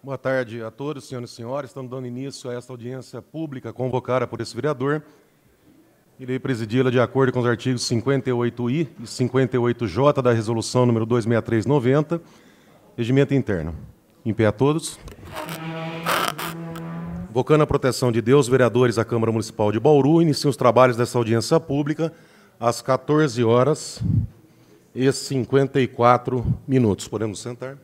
Boa tarde a todos, senhoras e senhores. Estamos dando início a esta audiência pública convocada por esse vereador. Irei presidi-la de acordo com os artigos 58-I e 58-J da Resolução número 26390, Regimento Interno. Em pé a todos. Invocando a proteção de Deus, vereadores da Câmara Municipal de Bauru iniciam os trabalhos dessa audiência pública às 14 horas e 54 minutos. Podemos sentar.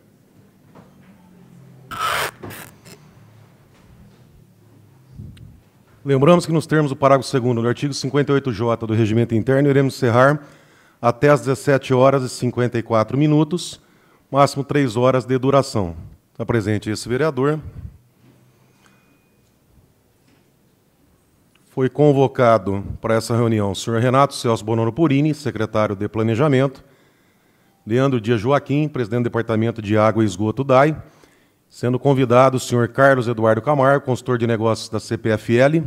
Lembramos que, nos termos do parágrafo 2 do artigo 58J do Regimento Interno, iremos encerrar até às 17 horas e 54 minutos, máximo 3 horas de duração. Está presente esse vereador. Foi convocado para essa reunião o senhor Renato Celso Bonoro Purini, secretário de Planejamento, Leandro Dias Joaquim, presidente do Departamento de Água e Esgoto DAI, Sendo convidado o senhor Carlos Eduardo Camargo, consultor de negócios da CPFL.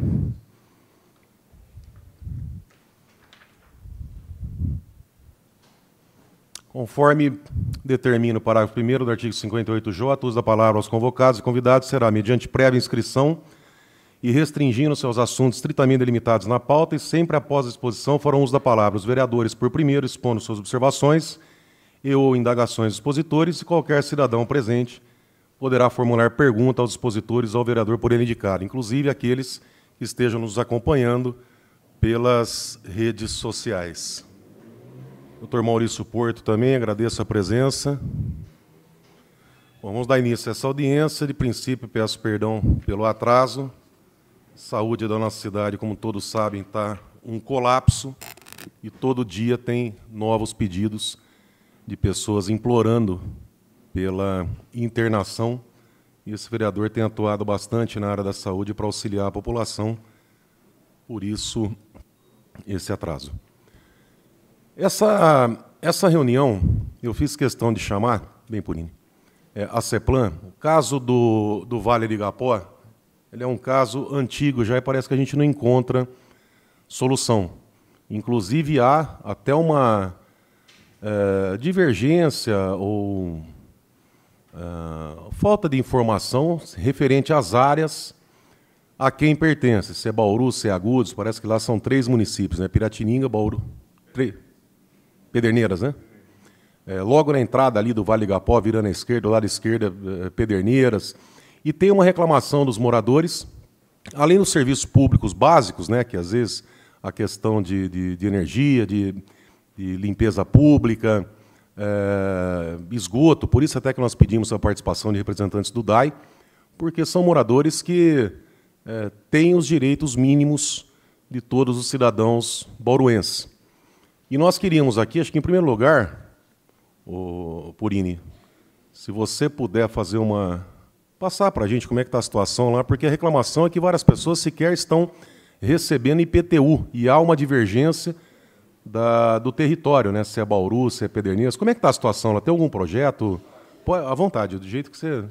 Conforme determina o parágrafo 1 do artigo 58J, o uso da palavra aos convocados e convidados será mediante prévia inscrição e restringindo seus assuntos estritamente delimitados na pauta e sempre após a exposição foram uso da palavra os vereadores por primeiro expondo suas observações e ou indagações dos expositores e qualquer cidadão presente poderá formular pergunta aos expositores ao vereador por ele indicado, inclusive aqueles que estejam nos acompanhando pelas redes sociais. Doutor Maurício Porto também, agradeço a presença. Bom, vamos dar início a essa audiência. De princípio, peço perdão pelo atraso. saúde da nossa cidade, como todos sabem, está um colapso e todo dia tem novos pedidos de pessoas implorando pela internação. E esse vereador tem atuado bastante na área da saúde para auxiliar a população, por isso esse atraso. Essa, essa reunião, eu fiz questão de chamar, bem purinho, é, a CEPLAN. O caso do, do Vale de Igapó, ele é um caso antigo já e parece que a gente não encontra solução. Inclusive, há até uma é, divergência ou ah, falta de informação referente às áreas a quem pertence. Se é Bauru, se é Agudos, parece que lá são três municípios, né? Piratininga, Bauru. Três. Pederneiras, né? É, logo na entrada ali do Vale Igapó, virando à esquerda, do lado esquerdo é, é Pederneiras. E tem uma reclamação dos moradores, além dos serviços públicos básicos, né? Que às vezes a questão de, de, de energia, de, de limpeza pública, é, esgoto, por isso até que nós pedimos a participação de representantes do DAI, porque são moradores que é, têm os direitos mínimos de todos os cidadãos bauruenses. E nós queríamos aqui, acho que em primeiro lugar, o Purini, se você puder fazer uma passar para a gente como é que está a situação lá, porque a reclamação é que várias pessoas sequer estão recebendo IPTU e há uma divergência da, do território, né? Se é Bauru, se é Pedernias. Como é que está a situação lá? Tem algum projeto? à vontade, do jeito que você...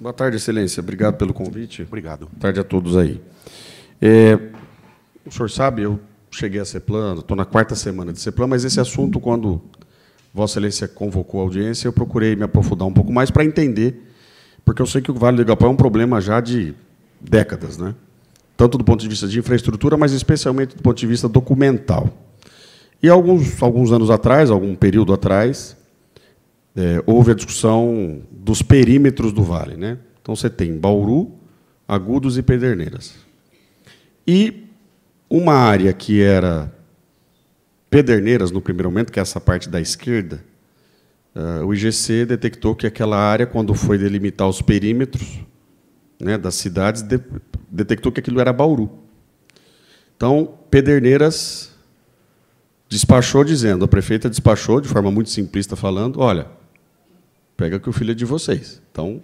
Boa tarde, Excelência. Obrigado pelo convite. Obrigado. Boa tarde a todos aí. É, o senhor sabe, eu cheguei a CEPLAN, estou na quarta semana de CEPLAN, mas esse assunto, quando Vossa Excelência convocou a audiência, eu procurei me aprofundar um pouco mais para entender, porque eu sei que o Vale do Igapó é um problema já de décadas, né? tanto do ponto de vista de infraestrutura, mas especialmente do ponto de vista documental. E alguns, alguns anos atrás, algum período atrás, é, houve a discussão dos perímetros do vale. Né? Então você tem Bauru, Agudos e Pederneiras. E uma área que era Pederneiras no primeiro momento, que é essa parte da esquerda, é, o IGC detectou que aquela área, quando foi delimitar os perímetros né, das cidades, detectou que aquilo era Bauru. Então, Pederneiras despachou dizendo, a prefeita despachou, de forma muito simplista falando, olha, pega que o filho é de vocês. Então,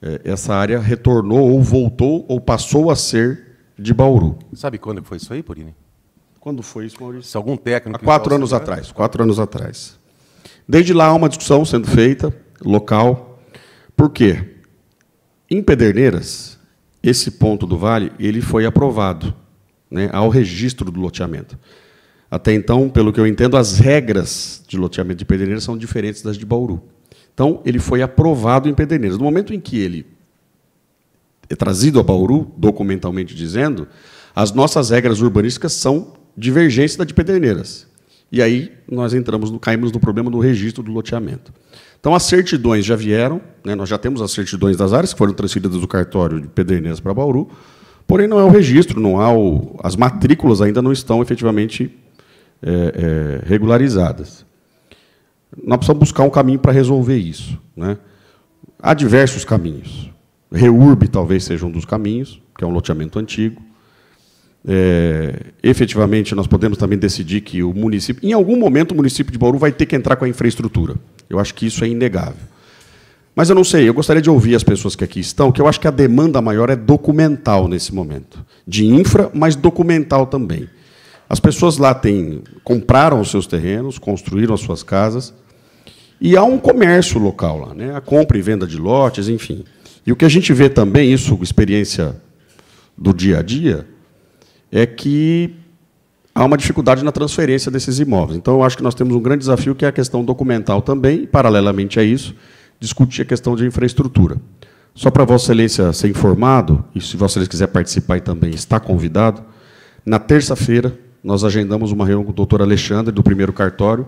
é, essa área retornou ou voltou ou passou a ser de Bauru. Sabe quando foi isso aí, Purini? Quando foi isso, Maurício? Se algum técnico... Há quatro anos né? atrás, quatro anos atrás. Desde lá há uma discussão sendo feita, local. Por quê? Em Pederneiras, esse ponto do vale, ele foi aprovado né, ao registro do loteamento. Até então, pelo que eu entendo, as regras de loteamento de Pederneiras são diferentes das de Bauru. Então, ele foi aprovado em Pederneiras. No momento em que ele é trazido a Bauru, documentalmente dizendo, as nossas regras urbanísticas são divergentes da de Pederneiras. E aí nós entramos no, caímos no problema do registro do loteamento. Então as certidões já vieram, né, nós já temos as certidões das áreas que foram transferidas do cartório de Pederneiras para Bauru, porém não é o registro, não há o, as matrículas ainda não estão efetivamente é, é, regularizadas. Nós precisamos buscar um caminho para resolver isso. Né? Há diversos caminhos. Reurb talvez seja um dos caminhos, que é um loteamento antigo. É, efetivamente, nós podemos também decidir que o município, em algum momento, o município de Bauru vai ter que entrar com a infraestrutura. Eu acho que isso é inegável. Mas eu não sei, eu gostaria de ouvir as pessoas que aqui estão, que eu acho que a demanda maior é documental nesse momento. De infra, mas documental também. As pessoas lá têm, compraram os seus terrenos, construíram as suas casas, e há um comércio local lá, né? a compra e venda de lotes, enfim. E o que a gente vê também, isso experiência do dia a dia, é que há uma dificuldade na transferência desses imóveis. Então, eu acho que nós temos um grande desafio, que é a questão documental também, e, paralelamente a isso, discutir a questão de infraestrutura. Só para Vossa Excelência ser informado, e se Vossa Excelência quiser participar e também está convidado, na terça-feira, nós agendamos uma reunião com o doutor Alexandre, do primeiro cartório,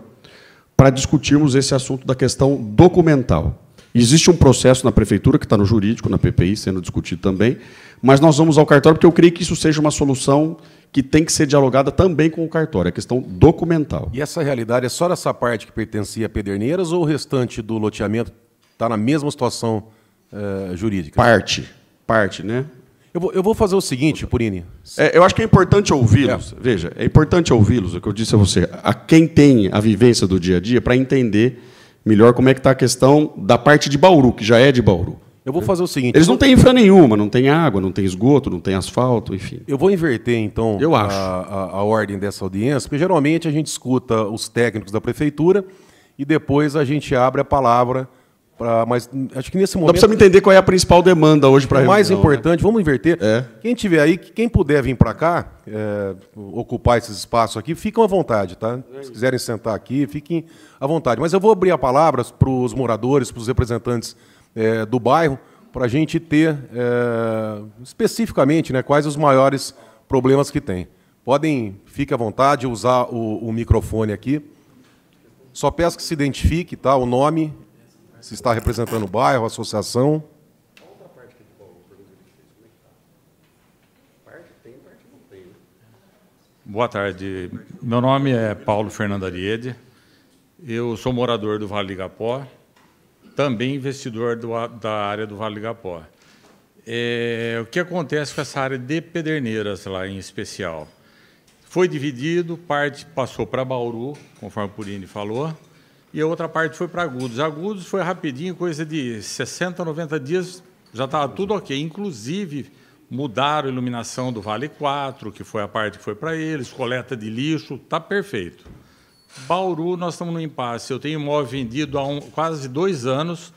para discutirmos esse assunto da questão documental. Existe um processo na prefeitura que está no jurídico, na PPI, sendo discutido também, mas nós vamos ao cartório porque eu creio que isso seja uma solução que tem que ser dialogada também com o cartório, a questão documental. E essa realidade é só essa parte que pertencia a Pederneiras ou o restante do loteamento está na mesma situação é, jurídica? Parte, parte, né? Eu vou, eu vou fazer o seguinte, Purini. É, eu acho que é importante ouvi-los. É. Veja, é importante ouvi-los, é o que eu disse a você, a quem tem a vivência do dia a dia, para entender melhor como é que está a questão da parte de Bauru, que já é de Bauru. Eu vou fazer o seguinte. Eles não têm infra nenhuma, não tem água, não tem esgoto, não tem asfalto, enfim. Eu vou inverter, então, eu acho. A, a, a ordem dessa audiência, porque geralmente a gente escuta os técnicos da prefeitura e depois a gente abre a palavra Pra, mas acho que nesse momento. Nós precisamos entender qual é a principal demanda hoje para a mais né? importante, né? vamos inverter. É. Quem tiver aí, quem puder vir para cá, é, ocupar esses espaços aqui, fiquem à vontade, tá? É se quiserem sentar aqui, fiquem à vontade. Mas eu vou abrir a palavra para os moradores, para os representantes é, do bairro, para a gente ter é, especificamente né, quais os maiores problemas que tem. Podem, fique à vontade, usar o, o microfone aqui. Só peço que se identifique, tá? O nome se está representando o bairro, a associação? Boa tarde. Meu nome é Paulo Fernando Ariede. Eu sou morador do Vale Ligapó, também investidor do, da área do Vale Ligapó. É, o que acontece com essa área de Pederneiras lá em especial? Foi dividido, parte passou para Bauru, conforme o Purini falou, e a outra parte foi para agudos. Agudos foi rapidinho, coisa de 60, 90 dias, já estava tudo ok. Inclusive, mudaram a iluminação do Vale 4, que foi a parte que foi para eles, coleta de lixo, está perfeito. Bauru, nós estamos no impasse. Eu tenho imóvel vendido há um, quase dois anos,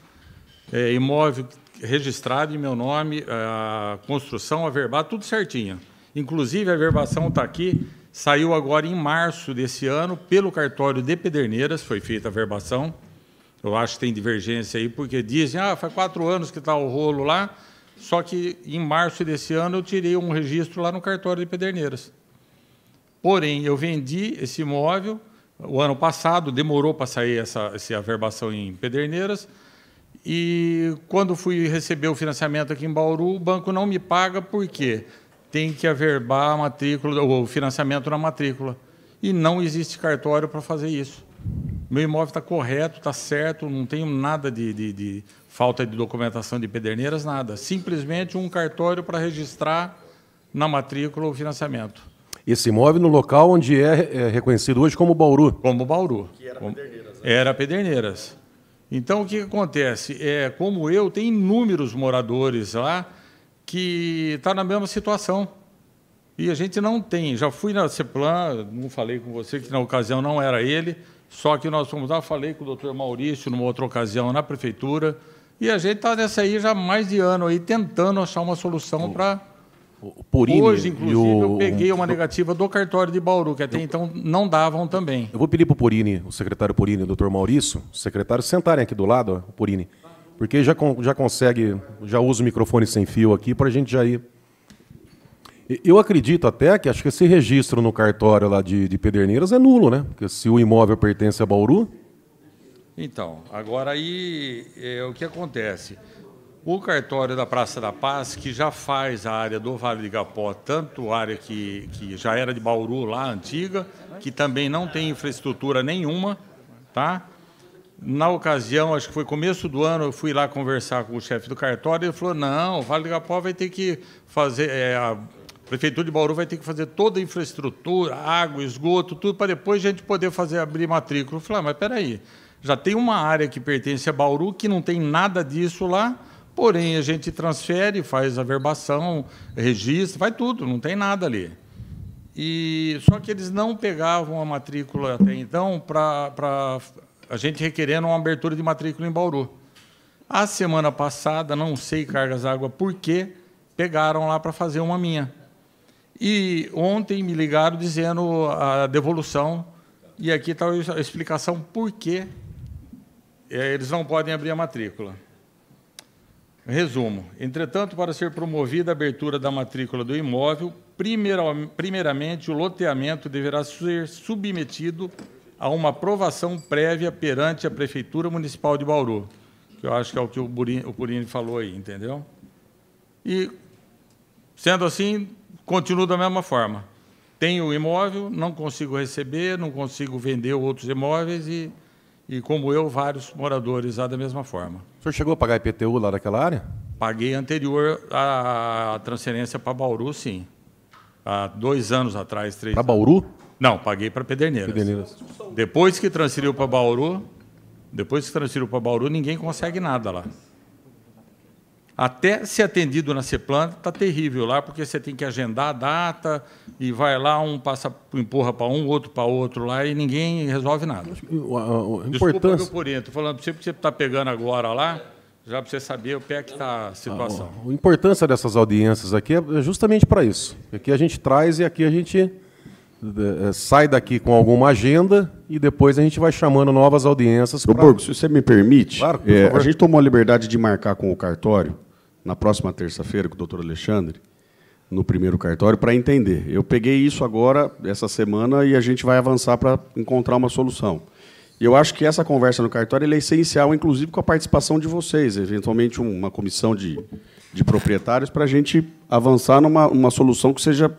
é, imóvel registrado em meu nome, a construção, a verba, tudo certinho. Inclusive, a verbação está aqui, saiu agora em março desse ano pelo cartório de Pederneiras, foi feita a verbação. Eu acho que tem divergência aí, porque dizem, ah, faz quatro anos que está o rolo lá, só que em março desse ano eu tirei um registro lá no cartório de Pederneiras. Porém, eu vendi esse imóvel o ano passado, demorou para sair essa, essa averbação em Pederneiras, e quando fui receber o financiamento aqui em Bauru, o banco não me paga, por quê? tem que averbar a matrícula, o financiamento na matrícula. E não existe cartório para fazer isso. Meu imóvel está correto, está certo, não tenho nada de, de, de falta de documentação de pederneiras, nada. Simplesmente um cartório para registrar na matrícula o financiamento. Esse imóvel no local onde é, é reconhecido hoje como Bauru. Como Bauru. Que era como, Pederneiras. Né? Era Pederneiras. Então, o que acontece? É, como eu, tem inúmeros moradores lá que está na mesma situação. E a gente não tem. Já fui na CEPLAN, não falei com você, que na ocasião não era ele, só que nós fomos lá, falei com o doutor Maurício numa outra ocasião na prefeitura, e a gente está nessa aí já há mais de ano aí, tentando achar uma solução para. Hoje, inclusive, o... eu peguei uma negativa do cartório de Bauru, que até eu... então não davam também. Eu vou pedir para o Purini, o secretário Purini, o doutor Maurício, o secretário, sentarem aqui do lado, ó, o Purini. Porque já, já consegue, já usa o microfone sem fio aqui para a gente já ir. Eu acredito até que acho que esse registro no cartório lá de, de Pederneiras é nulo, né? Porque se o imóvel pertence a Bauru. Então, agora aí é, o que acontece? O cartório da Praça da Paz, que já faz a área do Vale de Gapó, tanto a área que, que já era de Bauru lá, antiga, que também não tem infraestrutura nenhuma, tá? Na ocasião, acho que foi começo do ano, eu fui lá conversar com o chefe do cartório e ele falou: não, o Vale do Igapó vai ter que fazer. É, a Prefeitura de Bauru vai ter que fazer toda a infraestrutura, água, esgoto, tudo, para depois a gente poder fazer abrir matrícula. Eu falei, ah, mas peraí, já tem uma área que pertence a Bauru que não tem nada disso lá, porém a gente transfere, faz a verbação, registra, tudo, não tem nada ali. E só que eles não pegavam a matrícula até então para a gente requerendo uma abertura de matrícula em Bauru. A semana passada, não sei cargas água por quê, pegaram lá para fazer uma minha. E ontem me ligaram dizendo a devolução e aqui está a explicação por que eles não podem abrir a matrícula. Resumo. Entretanto, para ser promovida a abertura da matrícula do imóvel, primeiramente o loteamento deverá ser submetido a uma aprovação prévia perante a Prefeitura Municipal de Bauru, que eu acho que é o que o Purini falou aí, entendeu? E, sendo assim, continuo da mesma forma. Tenho o imóvel, não consigo receber, não consigo vender outros imóveis e, e, como eu, vários moradores lá da mesma forma. O senhor chegou a pagar IPTU lá daquela área? Paguei anterior à transferência para Bauru, sim. Há dois anos atrás, três Para Bauru? Não, paguei para Pederneiras. Pederneiras. Depois que transferiu para Bauru, depois que transferiu para Bauru, ninguém consegue nada lá. Até ser atendido na CEPLAN está terrível lá, porque você tem que agendar a data e vai lá, um passa, empurra para um, outro para outro lá e ninguém resolve nada. A, a, a importância... Desculpa, porém, estou falando para você porque você está pegando agora lá, já para você saber o pé que está a situação. A, ah, a, importância dessas audiências aqui é justamente para isso. Aqui a gente traz e aqui a gente eh, sai daqui com alguma agenda e depois a gente vai chamando novas audiências. Pra... burgo se você me permite, claro, é, a gente tomou a liberdade de marcar com o cartório na próxima terça-feira com o doutor Alexandre, no primeiro cartório, para entender. Eu peguei isso agora, essa semana, e a gente vai avançar para encontrar uma solução. E eu acho que essa conversa no cartório é essencial, inclusive com a participação de vocês, eventualmente uma comissão de, de proprietários, para a gente avançar numa uma solução que seja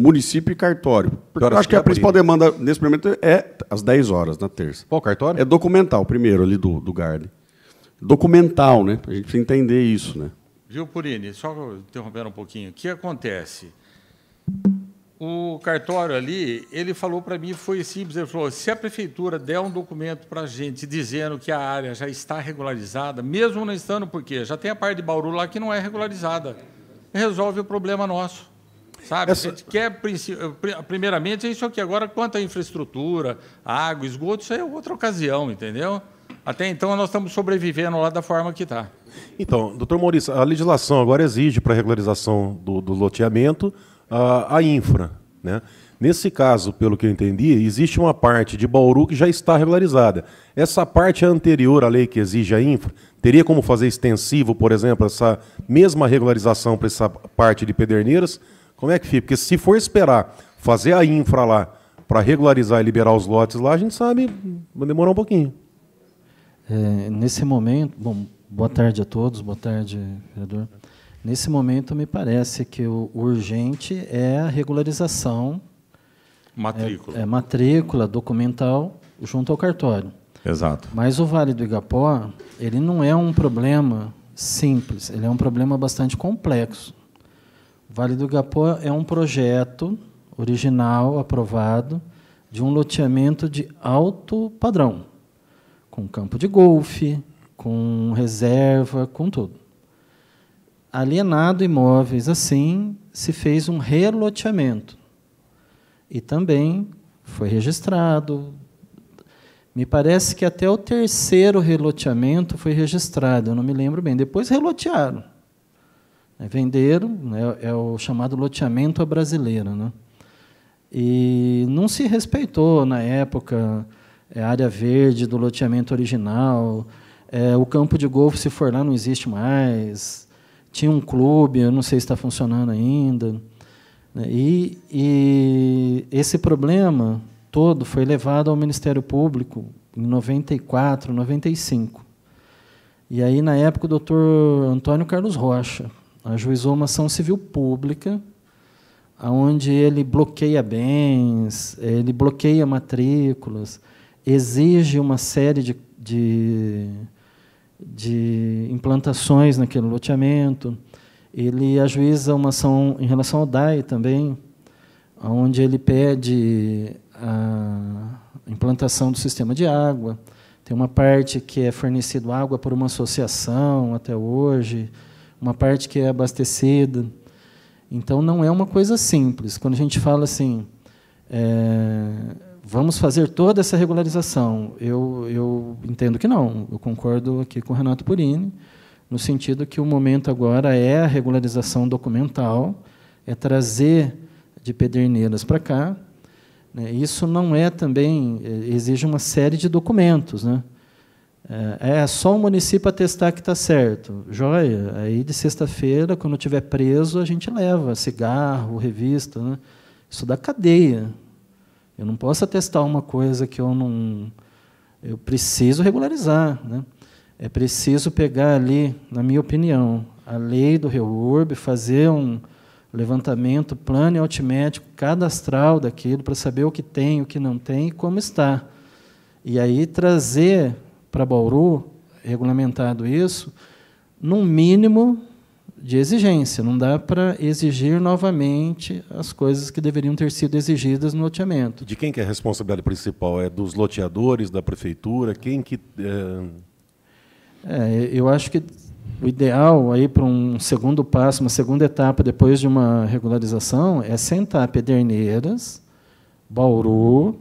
município e cartório. Porque eu acho que a abrir? principal demanda nesse momento é às 10 horas, na terça. Qual cartório? É documental, primeiro ali do, do Garden. Documental, né? A gente entender isso, né? Viu, Purini? Só interrompendo um pouquinho. O que acontece? O cartório ali, ele falou para mim, foi simples, ele falou, se a prefeitura der um documento para a gente dizendo que a área já está regularizada, mesmo não estando, porque já tem a parte de Bauru lá que não é regularizada, resolve o problema nosso. Sabe? Essa... A gente quer, primeiramente, é isso aqui. Agora, quanto à infraestrutura, água, esgoto, isso é outra ocasião, entendeu? Até então, nós estamos sobrevivendo lá da forma que está. Então, doutor Maurício, a legislação agora exige para regularização do, do loteamento a, a, infra. Né? Nesse caso, pelo que eu entendi, existe uma parte de Bauru que já está regularizada. Essa parte anterior à lei que exige a infra, teria como fazer extensivo, por exemplo, essa mesma regularização para essa parte de Pederneiras? Como é que fica? Porque se for esperar fazer a infra lá para regularizar e liberar os lotes lá, a gente sabe, vai demorar um pouquinho. É, nesse momento, bom, boa tarde a todos, boa tarde, vereador. Nesse momento, me parece que o urgente é a regularização. É, matrícula. É, é matrícula, documental, junto ao cartório. Exato. Mas o Vale do Igapó, ele não é um problema simples, ele é um problema bastante complexo. Vale do Gapó é um projeto original, aprovado, de um loteamento de alto padrão, com campo de golfe, com reserva, com tudo. Alienado imóveis assim, se fez um reloteamento. E também foi registrado. Me parece que até o terceiro reloteamento foi registrado, eu não me lembro bem. Depois relotearam. Né, venderam, né, é o chamado loteamento à brasileira. Né? E não se respeitou, na época, é, a área verde do loteamento original, é, o campo de golfe, se for lá, não existe mais. Tinha um clube, eu não sei se está funcionando ainda. Né, e, e, esse problema todo foi levado ao Ministério Público em 94, 95. E aí, na época, o doutor Antônio Carlos Rocha, ajuizou uma ação civil pública, onde ele bloqueia bens, ele bloqueia matrículas, exige uma série de, de, de implantações naquele loteamento. Ele ajuiza uma ação em relação ao DAE também, onde ele pede a implantação do sistema de água. Tem uma parte que é fornecido água por uma associação até hoje, uma parte que é abastecida. Então, não é uma coisa simples. Quando a gente fala assim, é, vamos fazer toda essa regularização, eu, eu entendo que não. Eu concordo aqui com o Renato Purini, no sentido que o momento agora é a regularização documental, é trazer de Pederneiras para cá. Né. Isso não é também, é, exige uma série de documentos. Né? É, é, só o município atestar que está certo. Joia. Aí de sexta-feira, quando tiver preso, a gente leva cigarro, revista. Né? Isso dá cadeia. Eu não posso atestar uma coisa que eu não. Eu preciso regularizar. Né? É preciso pegar ali, na minha opinião, a lei do REURB, fazer um levantamento plano altimétrico cadastral daquilo para saber o que tem, o que não tem e como está. E aí trazer para Bauru, regulamentado isso, num mínimo de exigência. Não dá para exigir novamente as coisas que deveriam ter sido exigidas no loteamento. De quem que é a responsabilidade principal? É dos loteadores, da prefeitura? Quem que... É... É, eu acho que o ideal aí para um segundo passo, uma segunda etapa depois de uma regularização, é sentar Pederneiras, Bauru,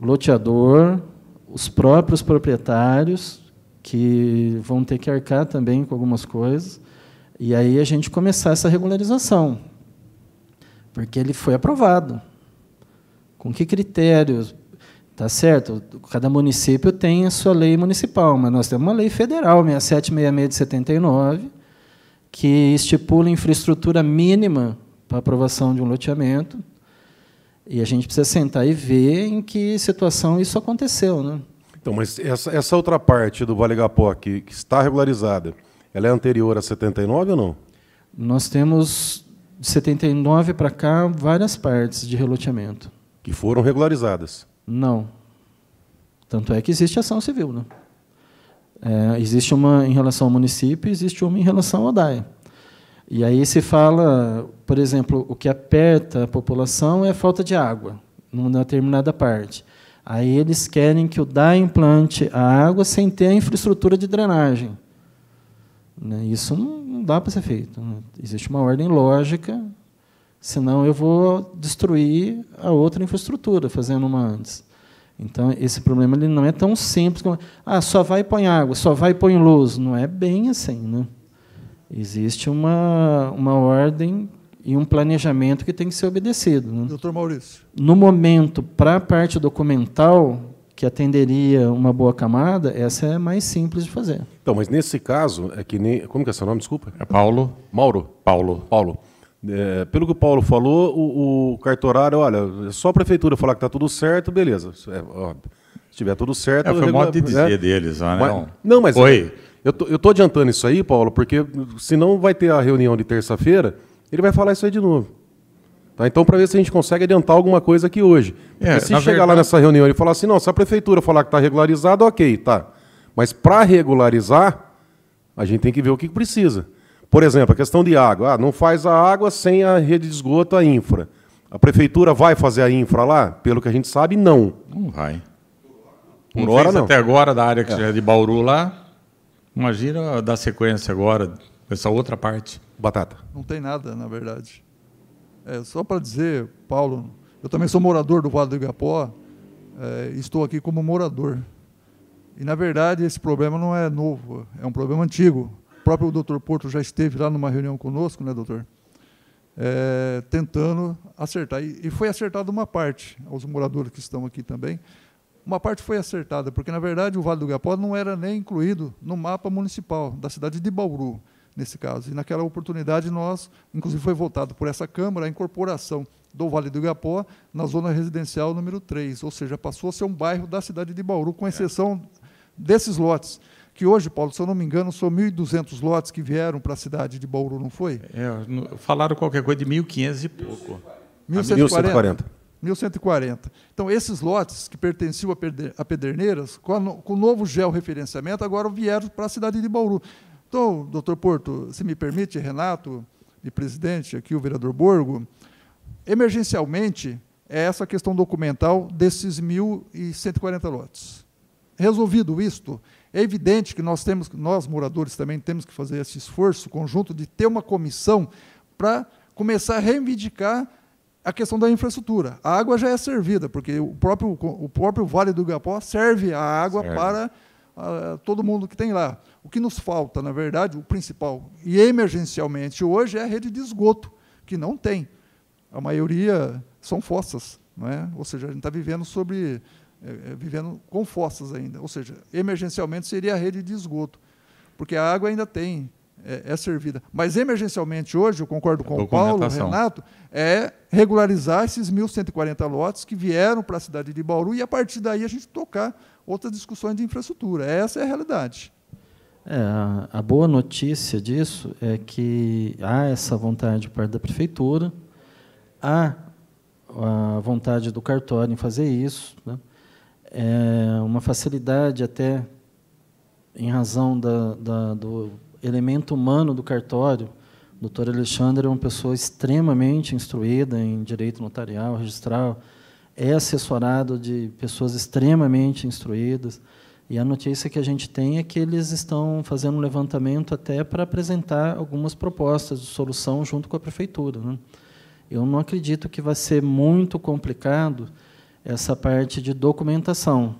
loteador, os próprios proprietários, que vão ter que arcar também com algumas coisas, e aí a gente começar essa regularização, porque ele foi aprovado. Com que critérios? Tá certo? Cada município tem a sua lei municipal, mas nós temos uma lei federal, 6766 de 79, que estipula infraestrutura mínima para aprovação de um loteamento. E a gente precisa sentar e ver em que situação isso aconteceu. Né? Então, mas essa, essa outra parte do Vale Gapó, que, que está regularizada, ela é anterior a 79 ou não? Nós temos de 79 para cá várias partes de reloteamento. Que foram regularizadas? Não. Tanto é que existe ação civil. Né? É, existe uma em relação ao município existe uma em relação ao DAE. E aí se fala, por exemplo, o que aperta a população é a falta de água, numa determinada parte. Aí eles querem que o DA implante a água sem ter a infraestrutura de drenagem. Né, isso não dá para ser feito. Né. Existe uma ordem lógica, senão eu vou destruir a outra infraestrutura fazendo uma antes. Então, esse problema ele não é tão simples como ah, só vai e põe água, só vai e põe luz. Não é bem assim. Né? Existe uma, uma ordem e um planejamento que tem que ser obedecido. Né? Doutor Maurício. No momento, para a parte documental, que atenderia uma boa camada, essa é mais simples de fazer. Então, mas nesse caso, é que nem. Como que é seu nome? Desculpa? É Paulo. Mauro. Paulo. Paulo. É, pelo que o Paulo falou, o, o cartorário, olha, é só a prefeitura falar que está tudo certo, beleza. É, ó, se tiver tudo certo. É, foi o modo de dizer é. deles, né? Mas, não, mas. Oi. É eu tô, eu tô adiantando isso aí, Paulo, porque senão vai ter a reunião de terça-feira, ele vai falar isso aí de novo. Tá? Então, para ver se a gente consegue adiantar alguma coisa aqui hoje. É, se chegar verdade... lá nessa reunião e falar assim, não, se a prefeitura falar que está regularizado, ok, tá. Mas para regularizar, a gente tem que ver o que precisa. Por exemplo, a questão de água. Ah, não faz a água sem a rede de esgoto, a infra. A prefeitura vai fazer a infra lá? Pelo que a gente sabe, não. Não vai. Por não hora, não. até agora, da área que é. é de Bauru lá, Imagina dar sequência agora, essa outra parte. Batata. Não tem nada, na verdade. É, só para dizer, Paulo, eu também sou morador do Vale do Igapó, é, estou aqui como morador. E, na verdade, esse problema não é novo, é um problema antigo. O próprio doutor Porto já esteve lá numa reunião conosco, né, doutor? É, tentando acertar. E, e foi acertado uma parte, aos moradores que estão aqui também, uma parte foi acertada, porque, na verdade, o Vale do Igapó não era nem incluído no mapa municipal da cidade de Bauru, nesse caso. E, naquela oportunidade, nós, inclusive, foi votado por essa Câmara a incorporação do Vale do Igapó na zona residencial número 3, ou seja, passou a ser um bairro da cidade de Bauru, com exceção desses lotes que hoje, Paulo, se eu não me engano, são 1.200 lotes que vieram para a cidade de Bauru, não foi? É, falaram qualquer coisa de 1.500 e pouco. 1.140. 1140. Então, esses lotes que pertenciam a Pederneiras, com, a, com o novo georreferenciamento, agora vieram para a cidade de Bauru. Então, doutor Porto, se me permite, Renato, e presidente, aqui o vereador Borgo, emergencialmente é essa questão documental desses 1.140 lotes. Resolvido isto, é evidente que nós temos, nós moradores também temos que fazer esse esforço conjunto de ter uma comissão para começar a reivindicar a questão da infraestrutura. A água já é servida, porque o próprio, o próprio Vale do Igapó serve a água certo. para ah, todo mundo que tem lá. O que nos falta, na verdade, o principal e emergencialmente hoje é a rede de esgoto, que não tem. A maioria são fossas, né? ou seja, a gente está vivendo sobre é, é, vivendo com fossas ainda. Ou seja, emergencialmente seria a rede de esgoto, porque a água ainda tem é, é, servida. Mas emergencialmente hoje, eu concordo com o Paulo, Renato, é regularizar esses 1.140 lotes que vieram para a cidade de Bauru e a partir daí a gente tocar outras discussões de infraestrutura. Essa é a realidade. É, a, boa notícia disso é que há essa vontade por parte da prefeitura, há a vontade do cartório em fazer isso, né? é uma facilidade até em razão da, da do elemento humano do cartório, o doutor Alexandre é uma pessoa extremamente instruída em direito notarial, registral, é assessorado de pessoas extremamente instruídas. E a notícia que a gente tem é que eles estão fazendo um levantamento até para apresentar algumas propostas de solução junto com a prefeitura. Né? Eu não acredito que vai ser muito complicado essa parte de documentação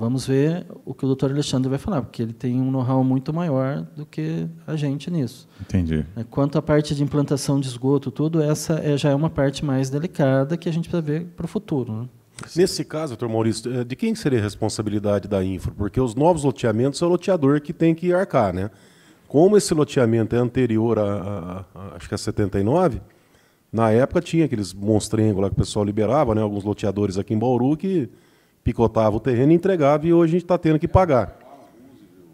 vamos ver o que o doutor Alexandre vai falar, porque ele tem um know-how muito maior do que a gente nisso. Entendi. É, quanto à parte de implantação de esgoto, tudo, essa é, já é uma parte mais delicada que a gente precisa ver para o futuro. Né? Nesse caso, doutor Maurício, é, de quem seria a responsabilidade da Infra? Porque os novos loteamentos é o loteador que tem que arcar, né? Como esse loteamento é anterior a, a, a acho que é a 79, na época tinha aqueles monstrengos lá que o pessoal liberava, né? Alguns loteadores aqui em Bauru que picotava o terreno e entregava, e hoje a gente está tendo que pagar.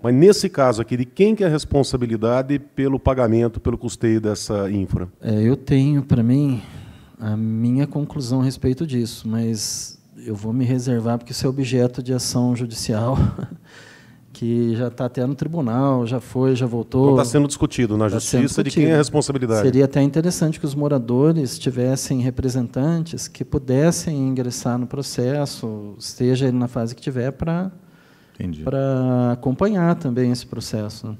Mas nesse caso aqui, de quem que é a responsabilidade pelo pagamento, pelo custeio dessa infra? É, eu tenho para mim a minha conclusão a respeito disso, mas eu vou me reservar porque isso é objeto de ação judicial que já está até no tribunal, já foi, já voltou. Está então sendo discutido na tá justiça discutido. de quem é a responsabilidade. Seria até interessante que os moradores tivessem representantes que pudessem ingressar no processo, esteja ele na fase que tiver, para acompanhar também esse processo.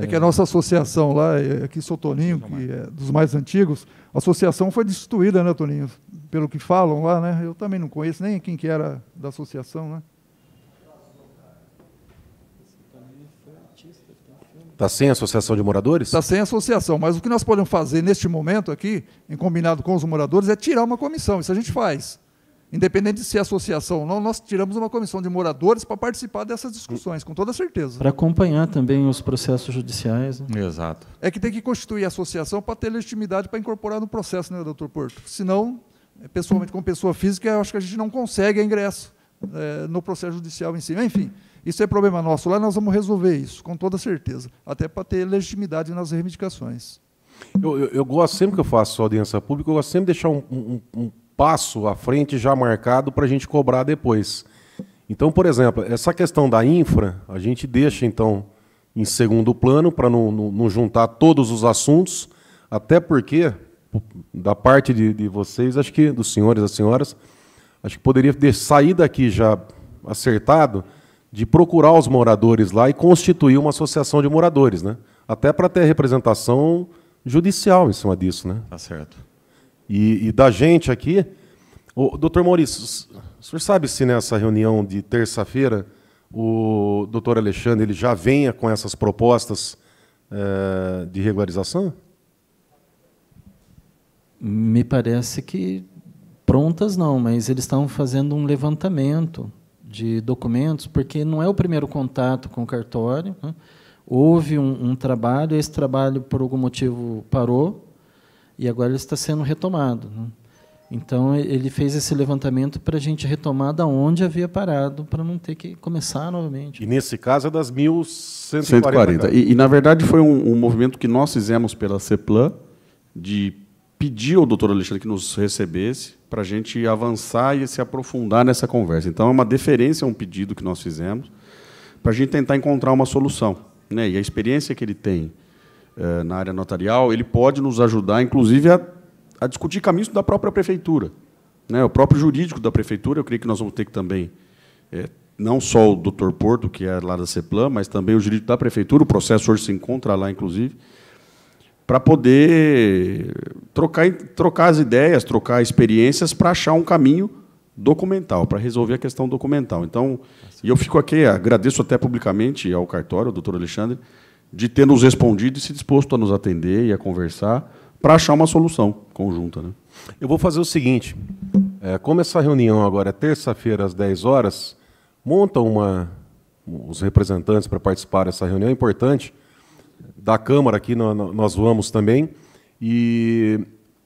É... é... que a nossa associação lá, aqui é, é sou Toninho, que é dos mais antigos, a associação foi destituída, né, Toninho? Pelo que falam lá, né? Eu também não conheço nem quem que era da associação, né? Está sem associação de moradores? Está sem associação, mas o que nós podemos fazer neste momento aqui, em combinado com os moradores, é tirar uma comissão. Isso a gente faz. Independente de ser associação ou não, nós tiramos uma comissão de moradores para participar dessas discussões, com toda certeza. Para acompanhar também os processos judiciais. Né? Exato. É que tem que constituir a associação para ter legitimidade para incorporar no processo, né, doutor Porto? Senão, pessoalmente, como pessoa física, eu acho que a gente não consegue ingresso é, no processo judicial em si. Enfim, isso é problema nosso. Lá nós vamos resolver isso, com toda certeza, até para ter legitimidade nas reivindicações. Eu, eu, eu gosto, sempre que eu faço audiência pública, eu gosto sempre de deixar um, um, um passo à frente já marcado para a gente cobrar depois. Então, por exemplo, essa questão da infra, a gente deixa, então, em segundo plano, para não, não, não, juntar todos os assuntos, até porque, da parte de, de vocês, acho que dos senhores e das senhoras, acho que poderia ter sair daqui já acertado de procurar os moradores lá e constituir uma associação de moradores, né? Até para ter representação judicial em cima disso, né? Tá certo. E, e da gente aqui, o doutor Maurício, o senhor sabe se nessa reunião de terça-feira o doutor Alexandre ele já venha com essas propostas é, de regularização? Me parece que prontas não, mas eles estão fazendo um levantamento de documentos, porque não é o primeiro contato com o cartório. Né? Houve um, um trabalho, esse trabalho, por algum motivo, parou, e agora ele está sendo retomado. Né? Então, ele fez esse levantamento para a gente retomar da onde havia parado, para não ter que começar novamente. E, nesse caso, é das 1.140. E, e, na verdade, foi um, um movimento que nós fizemos pela CEPLAN, de pediu ao doutor Alexandre que nos recebesse para a gente avançar e se aprofundar nessa conversa. Então, é uma deferência, um pedido que nós fizemos para a gente tentar encontrar uma solução. Né? E a experiência que ele tem eh, na área notarial, ele pode nos ajudar, inclusive, a, a discutir caminhos da própria prefeitura. Né? O próprio jurídico da prefeitura, eu creio que nós vamos ter que também, eh, não só o doutor Porto, que é lá da CEPLAN, mas também o jurídico da prefeitura, o processo hoje se encontra lá, inclusive, para poder trocar, trocar as ideias, trocar experiências para achar um caminho documental, para resolver a questão documental. Então, assim. e eu fico aqui, agradeço até publicamente ao cartório, ao doutor Alexandre, de ter nos respondido e se disposto a nos atender e a conversar para achar uma solução conjunta. Né? Eu vou fazer o seguinte, é, como essa reunião agora é terça-feira às 10 horas, monta uma, os representantes para participar dessa reunião, é importante, da Câmara aqui, no, no, nós vamos também. E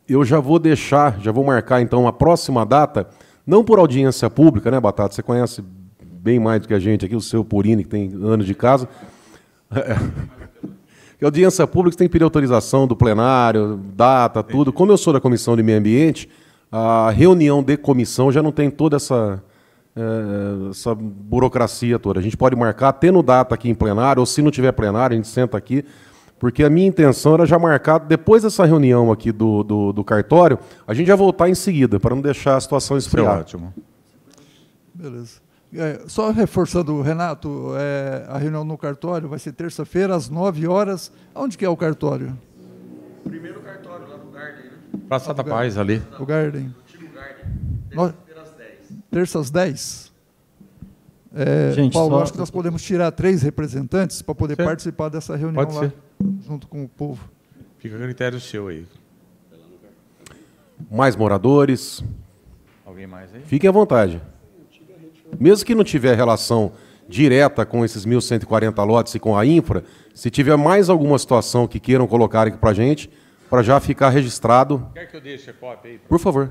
eu já vou deixar, já vou marcar então a próxima data, não por audiência pública, né, Batata? Você conhece bem mais do que a gente aqui, o seu Purini, que tem anos de casa. É. audiência pública tem que pedir autorização do plenário, data, tudo. Como eu sou da Comissão de Meio Ambiente, a reunião de comissão já não tem toda essa é, essa burocracia toda. A gente pode marcar, tendo data aqui em plenário, ou se não tiver plenário, a gente senta aqui, porque a minha intenção era já marcar, depois dessa reunião aqui do, do, do cartório, a gente já voltar em seguida, para não deixar a situação é esfriar. É ótimo. Beleza. É, só reforçando, Renato, é, a reunião no cartório vai ser terça-feira, às 9 horas. Onde que é o cartório? O primeiro cartório, lá do Garden. Né? Praça ah, da Paz, ali. O Garden. O Garden. Nós terças 10. É, Gente, Paulo, só... acho que nós podemos tirar três representantes para poder Sim. participar dessa reunião Pode lá, ser. junto com o povo. Fica a critério seu aí. Mais moradores. Alguém mais aí? Fiquem à vontade. Mesmo que não tiver relação direta com esses 1.140 lotes e com a infra, se tiver mais alguma situação que queiram colocar aqui para a gente, para já ficar registrado. Quer que eu deixe a cópia aí? Por favor.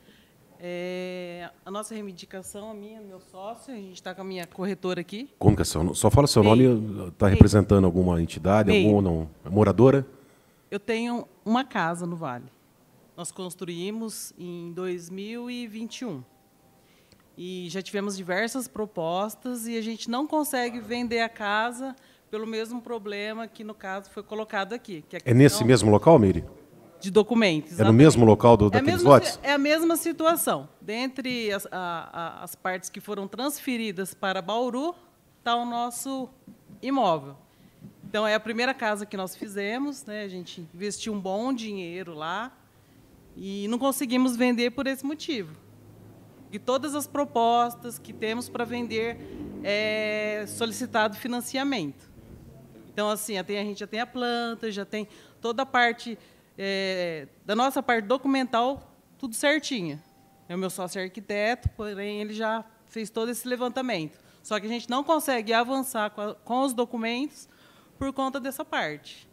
É, a nossa reivindicação, a minha, meu sócio, a gente está com a minha corretora aqui. Como que é seu Só fala seu nome, está representando alguma entidade, Meio. algum não? É moradora? Eu tenho uma casa no Vale. Nós construímos em 2021. E já tivemos diversas propostas e a gente não consegue vender a casa pelo mesmo problema que, no caso, foi colocado aqui. é nesse mesmo local, Miri? de documentos. É no mesmo local do, é daqueles mesma, lotes? É a mesma situação. Dentre as, a, a, as partes que foram transferidas para Bauru, está o nosso imóvel. Então, é a primeira casa que nós fizemos, né? a gente investiu um bom dinheiro lá e não conseguimos vender por esse motivo. E todas as propostas que temos para vender é solicitado financiamento. Então, assim, a gente já tem a planta, já tem toda a parte é, da nossa parte documental, tudo certinho. É o meu sócio arquiteto, porém ele já fez todo esse levantamento. Só que a gente não consegue avançar com, a, com os documentos por conta dessa parte.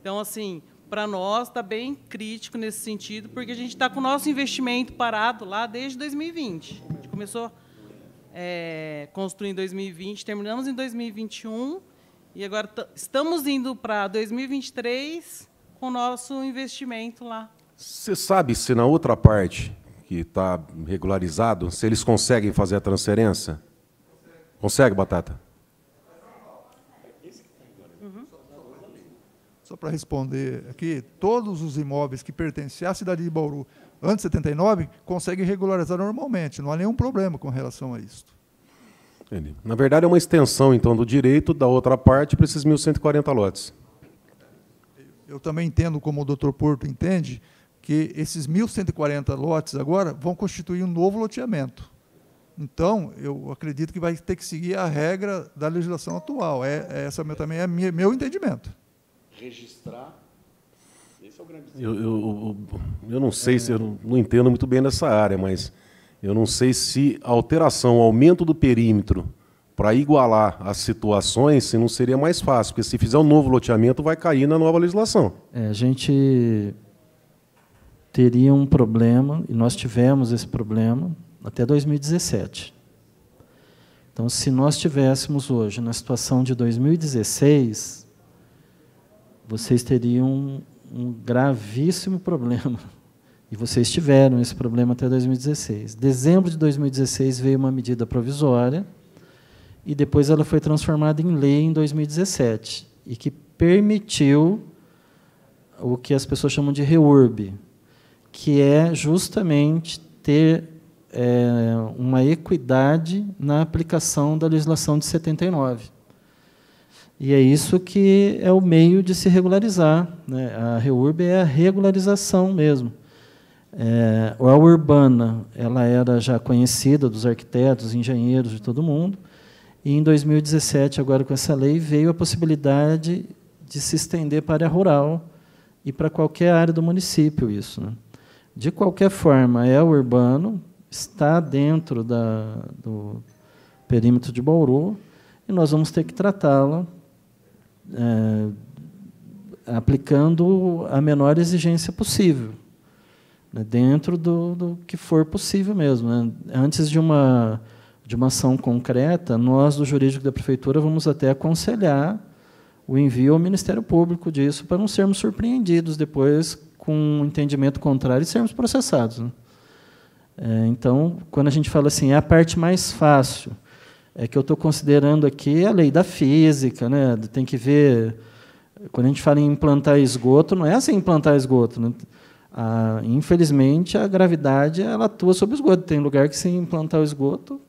Então, assim, para nós está bem crítico nesse sentido, porque a gente está com o nosso investimento parado lá desde 2020. A gente começou é, construir em 2020, terminamos em 2021 e agora estamos indo para 2023 com o nosso investimento lá. Você sabe se na outra parte, que está regularizado, se eles conseguem fazer a transferência? Consegue, Batata? Só para responder aqui, todos os imóveis que pertencem à cidade de Bauru antes de 79 conseguem regularizar normalmente, não há nenhum problema com relação a isso. Na verdade, é uma extensão, então, do direito da outra parte para esses 1.140 lotes eu também entendo, como o doutor Porto entende, que esses 1.140 lotes agora vão constituir um novo loteamento. Então, eu acredito que vai ter que seguir a regra da legislação atual. É, é essa é também é minha, meu entendimento. Registrar. Esse é o grande eu, eu, eu não sei é... se eu não, entendo muito bem nessa área, mas eu não sei se a alteração, aumento do perímetro para igualar as situações, se não seria mais fácil, porque se fizer um novo loteamento, vai cair na nova legislação. É, a gente teria um problema, e nós tivemos esse problema até 2017. Então, se nós tivéssemos hoje, na situação de 2016, vocês teriam um, um gravíssimo problema. E vocês tiveram esse problema até 2016. Dezembro de 2016 veio uma medida provisória e depois ela foi transformada em lei em 2017 e que permitiu o que as pessoas chamam de reurb, que é justamente ter é, uma equidade na aplicação da legislação de 79. E é isso que é o meio de se regularizar. Né? A reurb é a regularização mesmo. É, a urbana ela era já conhecida dos arquitetos, engenheiros, de todo mundo. E em 2017, agora com essa lei, veio a possibilidade de se estender para a área rural e para qualquer área do município isso. Né? De qualquer forma, é o urbano, está dentro da, do perímetro de Bauru, e nós vamos ter que tratá-la é, eh, aplicando a menor exigência possível, né? dentro do, do, que for possível mesmo. Né? Antes de uma de uma ação concreta, nós do jurídico da prefeitura vamos até aconselhar o envio ao Ministério Público disso para não sermos surpreendidos depois com um entendimento contrário e sermos processados. Né? É, então, quando a gente fala assim, é a parte mais fácil, é que eu estou considerando aqui a lei da física, né? tem que ver. Quando a gente fala em implantar esgoto, não é assim implantar esgoto. Né? infelizmente, a gravidade ela atua sobre o esgoto. Tem lugar que, se implantar o esgoto,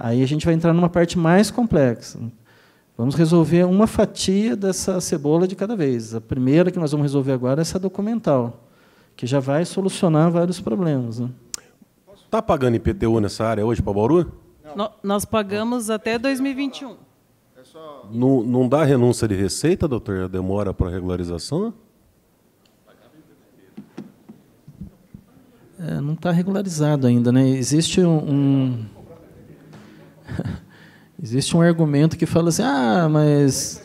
Aí a gente vai entrar numa parte mais complexa. Vamos resolver uma fatia dessa cebola de cada vez. A primeira que nós vamos resolver agora é essa documental, que já vai solucionar vários problemas. Né? Está pagando IPTU nessa área hoje para Bauru? nós pagamos até 2021. É não, não dá renúncia de receita, doutor? Demora para regularização? É, não está regularizado ainda, né? Existe um, um Existe um argumento que fala assim: ah, mas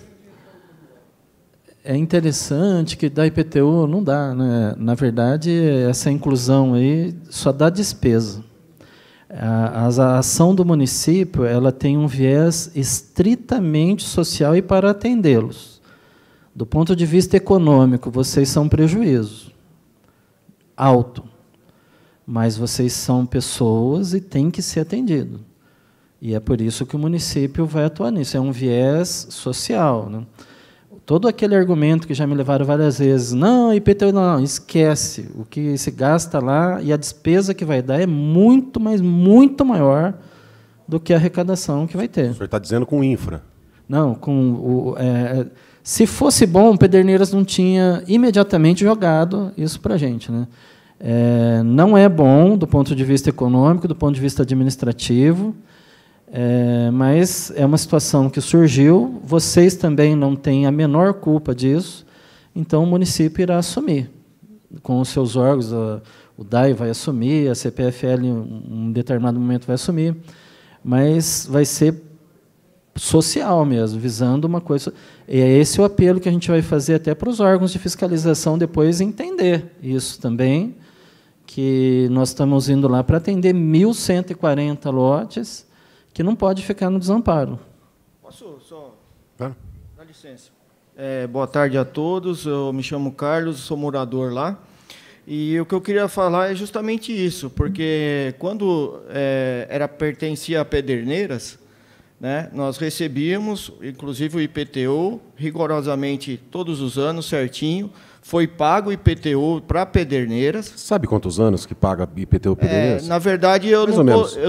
é interessante que dá IPTU. Não dá, né? Na verdade, essa inclusão aí só dá despesa. A, a ação do município ela tem um viés estritamente social e para atendê-los. Do ponto de vista econômico, vocês são prejuízo alto, mas vocês são pessoas e têm que ser atendido. E é por isso que o município vai atuar nisso. É um viés social. Né? Todo aquele argumento que já me levaram várias vezes, não, IPTU não, esquece. O que se gasta lá e a despesa que vai dar é muito, mas muito maior do que a arrecadação que vai ter. O senhor está dizendo com infra. Não, com o. É, é se fosse bom, Pederneiras não tinha imediatamente jogado isso para a gente. Né? É, não é bom do ponto de vista econômico, do ponto de vista administrativo. É, mas é uma situação que surgiu, vocês também não têm a menor culpa disso, então o município irá assumir. Com os seus órgãos, a, o DAI vai assumir, a CPFL em um determinado momento vai assumir, mas vai ser social mesmo, visando uma coisa. E é esse o apelo que a gente vai fazer até para os órgãos de fiscalização depois entender isso também, que nós estamos indo lá para atender 1.140 lotes, que não pode ficar no desamparo. Posso só? Claro. Dá licença. É, boa tarde a todos. Eu me chamo Carlos, sou morador lá. E o que eu queria falar é justamente isso, porque quando é, era pertencia a Pederneiras, né, nós recebíamos, inclusive o IPTU, rigorosamente todos os anos, certinho, foi pago IPTU para Pederneiras. Sabe quantos anos que paga IPTU é, Pederneiras? É, na verdade, eu Mais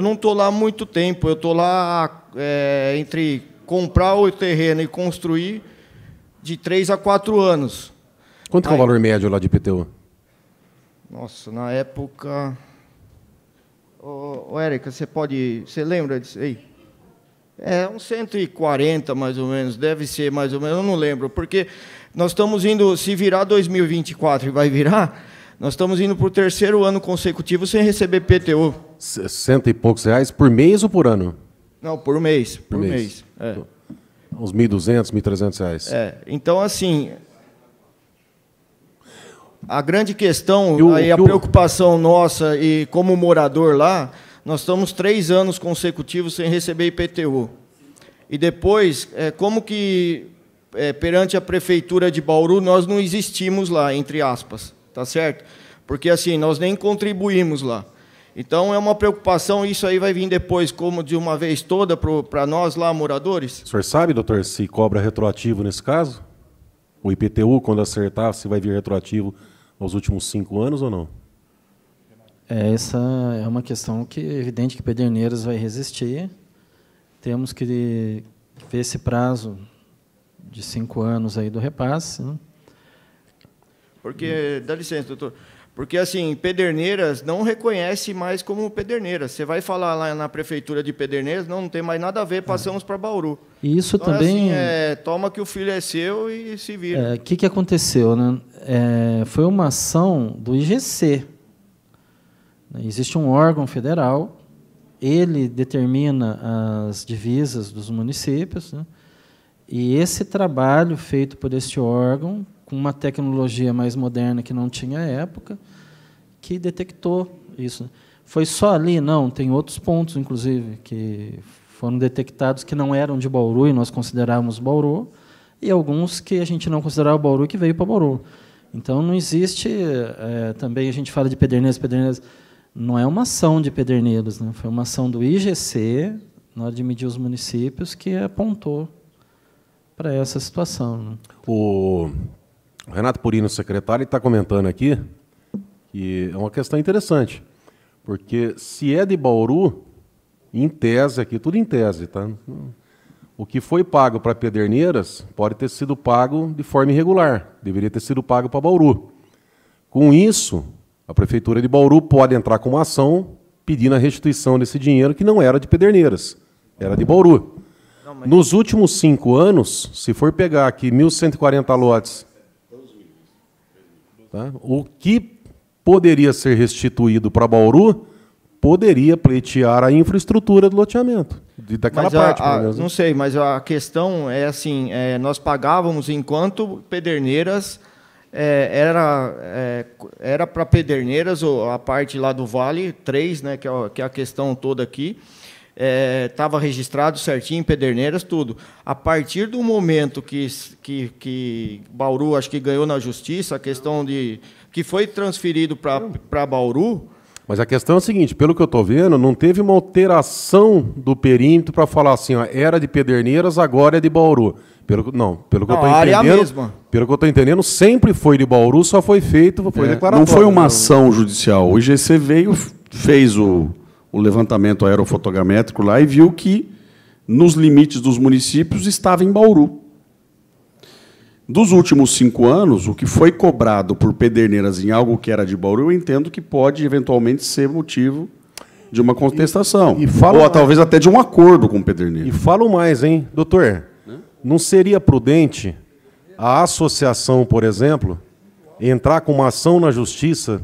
não, tô, lá há muito tempo. Eu tô lá é, entre comprar o terreno e construir de três a quatro anos. Quanto Aí, é o valor médio lá de IPTU? Nossa, na época. ô Érica, você pode. Você lembra disso aí? É, uns 140 mais ou menos, deve ser mais ou menos, eu não lembro, porque nós estamos indo, se virar 2024 e vai virar, nós estamos indo para o terceiro ano consecutivo sem receber PTU. 60 e poucos reais por mês ou por ano? Não, por mês. Por, por mês. mês é. Então, uns 1.200, 1.300 reais. É, então, assim, a grande questão aí, a preocupação nossa e como morador lá, nós estamos três anos consecutivos sem receber IPTU. E depois, é, como que é, perante a prefeitura de Bauru, nós não existimos lá, entre aspas, tá certo? Porque assim, nós nem contribuímos lá. Então é uma preocupação, isso aí vai vir depois, como de uma vez toda, para nós lá, moradores. O senhor sabe, doutor, se cobra retroativo nesse caso? O IPTU, quando acertar, se vai vir retroativo aos últimos cinco anos ou não? É, essa é uma questão que é evidente que Pederneiras vai resistir. Temos que ver esse prazo de cinco anos aí do repasse. Né? Porque, dá licença, doutor, porque, assim, Pederneiras não reconhece mais como Pederneiras. Você vai falar lá na prefeitura de Pederneiras, não, não tem mais nada a ver, passamos é. para Bauru. E isso então, também... É assim, é, toma que o filho é seu e se vira. O é, que, que aconteceu? Né? É, foi uma ação do IGC. Né, existe um órgão federal, ele determina as divisas dos municípios, né? E esse trabalho feito por este órgão, com uma tecnologia mais moderna que não tinha época, que detectou isso. Foi só ali? Não, tem outros pontos, inclusive, que foram detectados que não eram de Bauru e nós considerávamos Bauru, e alguns que a gente não considerava Bauru que veio para Bauru. Então não existe. É, também a gente fala de Pederneiras, Pederneiras. Não é uma ação de Pederneiras, né? foi uma ação do IGC, na hora de medir os municípios, que apontou para essa situação. Né? O Renato Purino, secretário, está comentando aqui que é uma questão interessante, porque se é de Bauru, em tese aqui, tudo em tese, tá? O que foi pago para Pederneiras pode ter sido pago de forma irregular, deveria ter sido pago para Bauru. Com isso, a prefeitura de Bauru pode entrar com uma ação pedindo a restituição desse dinheiro que não era de Pederneiras, era de Bauru. Nos últimos cinco anos, se for pegar aqui 1.140 lotes, tá? o que poderia ser restituído para Bauru poderia pleitear a infraestrutura do loteamento, daquela mas parte. A, né? não sei, mas a questão é assim, é, nós pagávamos enquanto Pederneiras é, era é, era para Pederneiras ou a parte lá do Vale 3, né, que é, que é a questão toda aqui estava é, registrado certinho, Pederneiras, tudo. A partir do momento que, que, que Bauru, acho que ganhou na justiça, a questão de. que foi transferido para Bauru. Mas a questão é a seguinte: pelo que eu estou vendo, não teve uma alteração do perímetro para falar assim, ó, era de Pederneiras, agora é de Bauru. Pelo, não, pelo que não, eu estou é entendendo. É pelo que eu estou entendendo, sempre foi de Bauru, só foi feito, foi é, declarado. Não foi uma ação judicial. O IGC veio, fez o o levantamento aerofotogramétrico lá e viu que nos limites dos municípios estava em Bauru. Dos últimos cinco anos, o que foi cobrado por Pederneiras em algo que era de Bauru, eu entendo que pode eventualmente ser motivo de uma contestação. E, e ou talvez até de um acordo com Pederneiras. E falo mais, hein, doutor? Não seria prudente a associação, por exemplo, entrar com uma ação na justiça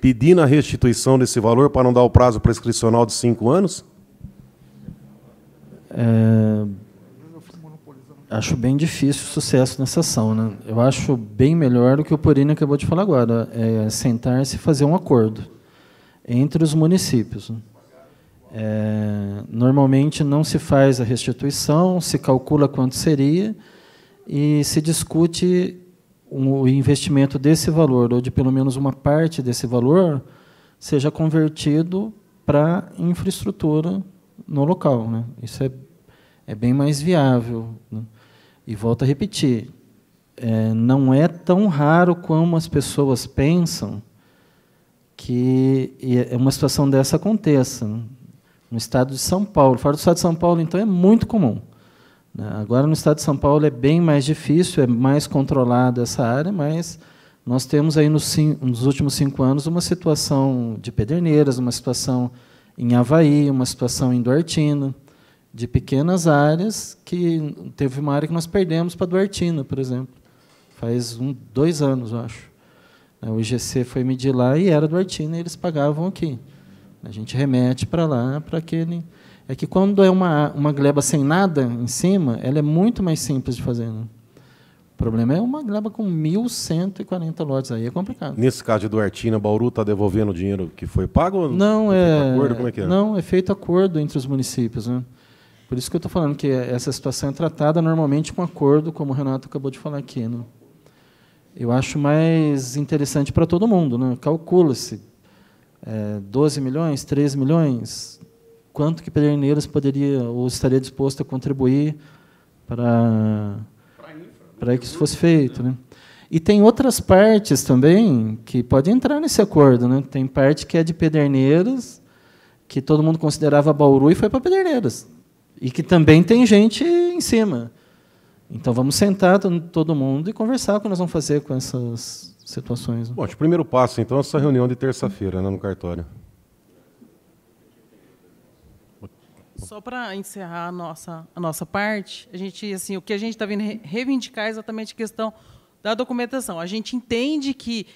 pedindo a restituição desse valor para não dar o prazo prescricional de cinco anos? É... Acho bem difícil o sucesso nessa ação. Né? Eu acho bem melhor do que o Porino acabou de falar agora, é sentar-se e fazer um acordo entre os municípios. Né? É, normalmente não se faz a restituição, se calcula quanto seria e se discute o investimento desse valor, ou de pelo menos uma parte desse valor, seja convertido para infraestrutura no local. Né? Isso é, é bem mais viável. Né? E volto a repetir, é, não é tão raro como as pessoas pensam que é uma situação dessa aconteça. Né? No estado de São Paulo. Fora do estado de São Paulo, então, é muito comum. Né? Agora, no estado de São Paulo, é bem mais difícil, é mais controlada essa área, mas nós temos aí nos, nos últimos cinco anos uma situação de Pederneiras, uma situação em Havaí, uma situação em Duartino, de pequenas áreas que teve uma área que nós perdemos para Duartino, por exemplo. Faz um, dois anos, eu acho. Né, o IGC foi medir lá e era Duartino e eles pagavam aqui. A gente remete para lá para que é que quando é uma, uma gleba sem nada em cima, ela é muito mais simples de fazer. Né? O problema é uma gleba com 1.140 lotes, aí é complicado. Nesse caso de Duartina, Bauru está devolvendo o dinheiro que foi pago? Não, é, acordo? Como é, que é. não é feito acordo entre os municípios. Né? Por isso que eu estou falando que essa situação é tratada normalmente com acordo, como o Renato acabou de falar aqui. Né? Eu acho mais interessante para todo mundo. Né? Calcula-se é, 12 milhões, 13 milhões, quanto que Pederneiras poderia ou estaria disposto a contribuir para para que isso fosse feito, né? E tem outras partes também que podem entrar nesse acordo, né? Tem parte que é de Pederneiras, que todo mundo considerava Bauru e foi para Pederneiras, e que também tem gente em cima. Então vamos sentar todo mundo e conversar o que nós vamos fazer com essas situações. Né? Bom, o primeiro passo então é essa reunião de terça-feira né, no cartório. Só para encerrar a nossa, a nossa parte, a gente assim, o que a gente está vindo reivindicar é exatamente a questão da documentação. A gente entende que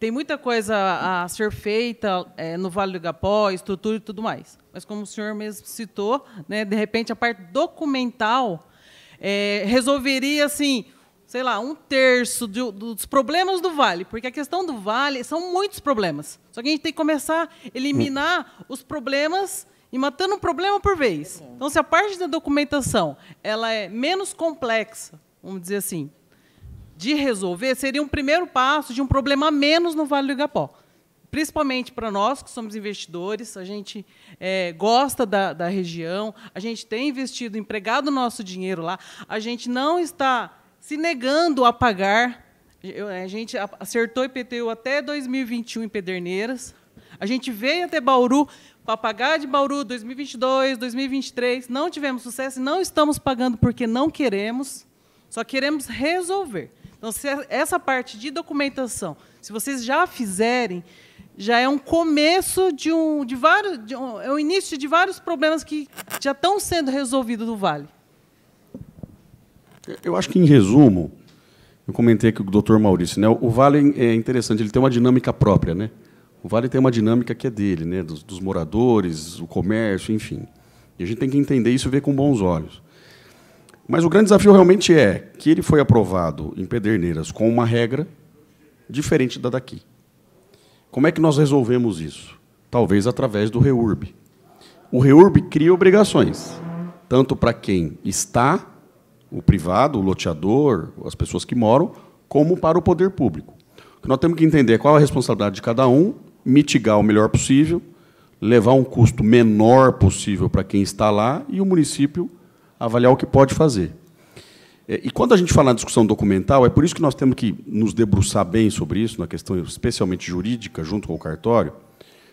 tem muita coisa a ser feita é, no Vale do Igapó, estrutura e tudo mais. Mas, como o senhor mesmo citou, né, de repente a parte documental é, resolveria, assim, sei lá, um terço dos problemas do Vale, porque a questão do Vale são muitos problemas. Só que a gente tem que começar a eliminar os problemas e matando um problema por vez. Então, se a parte da documentação ela é menos complexa, vamos dizer assim, de resolver, seria um primeiro passo de um problema a menos no Vale do Igapó. Principalmente para nós, que somos investidores, a gente é, gosta da, da região, a gente tem investido, empregado nosso dinheiro lá, a gente não está se negando a pagar. A gente acertou IPTU até 2021 em Pederneiras, a gente veio até Bauru Papagaio de Bauru 2022, 2023, não tivemos sucesso e não estamos pagando porque não queremos, só queremos resolver. Então, é, essa parte de documentação, se vocês já fizerem, já é um começo de um, de vários, de um, é o início de vários problemas que já estão sendo resolvidos no Vale. Eu acho que, em resumo, eu comentei aqui com o doutor Maurício, né? o Vale é interessante, ele tem uma dinâmica própria. Né? O Vale tem uma dinâmica que é dele, né? Dos, dos, moradores, o comércio, enfim. E a gente tem que entender isso e ver com bons olhos. Mas o grande desafio realmente é que ele foi aprovado em Pederneiras com uma regra diferente da daqui. Como é que nós resolvemos isso? Talvez através do REURB. O REURB cria obrigações, tanto para quem está, o privado, o loteador, as pessoas que moram, como para o poder público. O que nós temos que entender é qual é a responsabilidade de cada um mitigar o melhor possível, levar um custo menor possível para quem está lá e o município avaliar o que pode fazer. É, e quando a gente fala na discussão documental, é por isso que nós temos que nos debruçar bem sobre isso, na questão especialmente jurídica, junto com o cartório,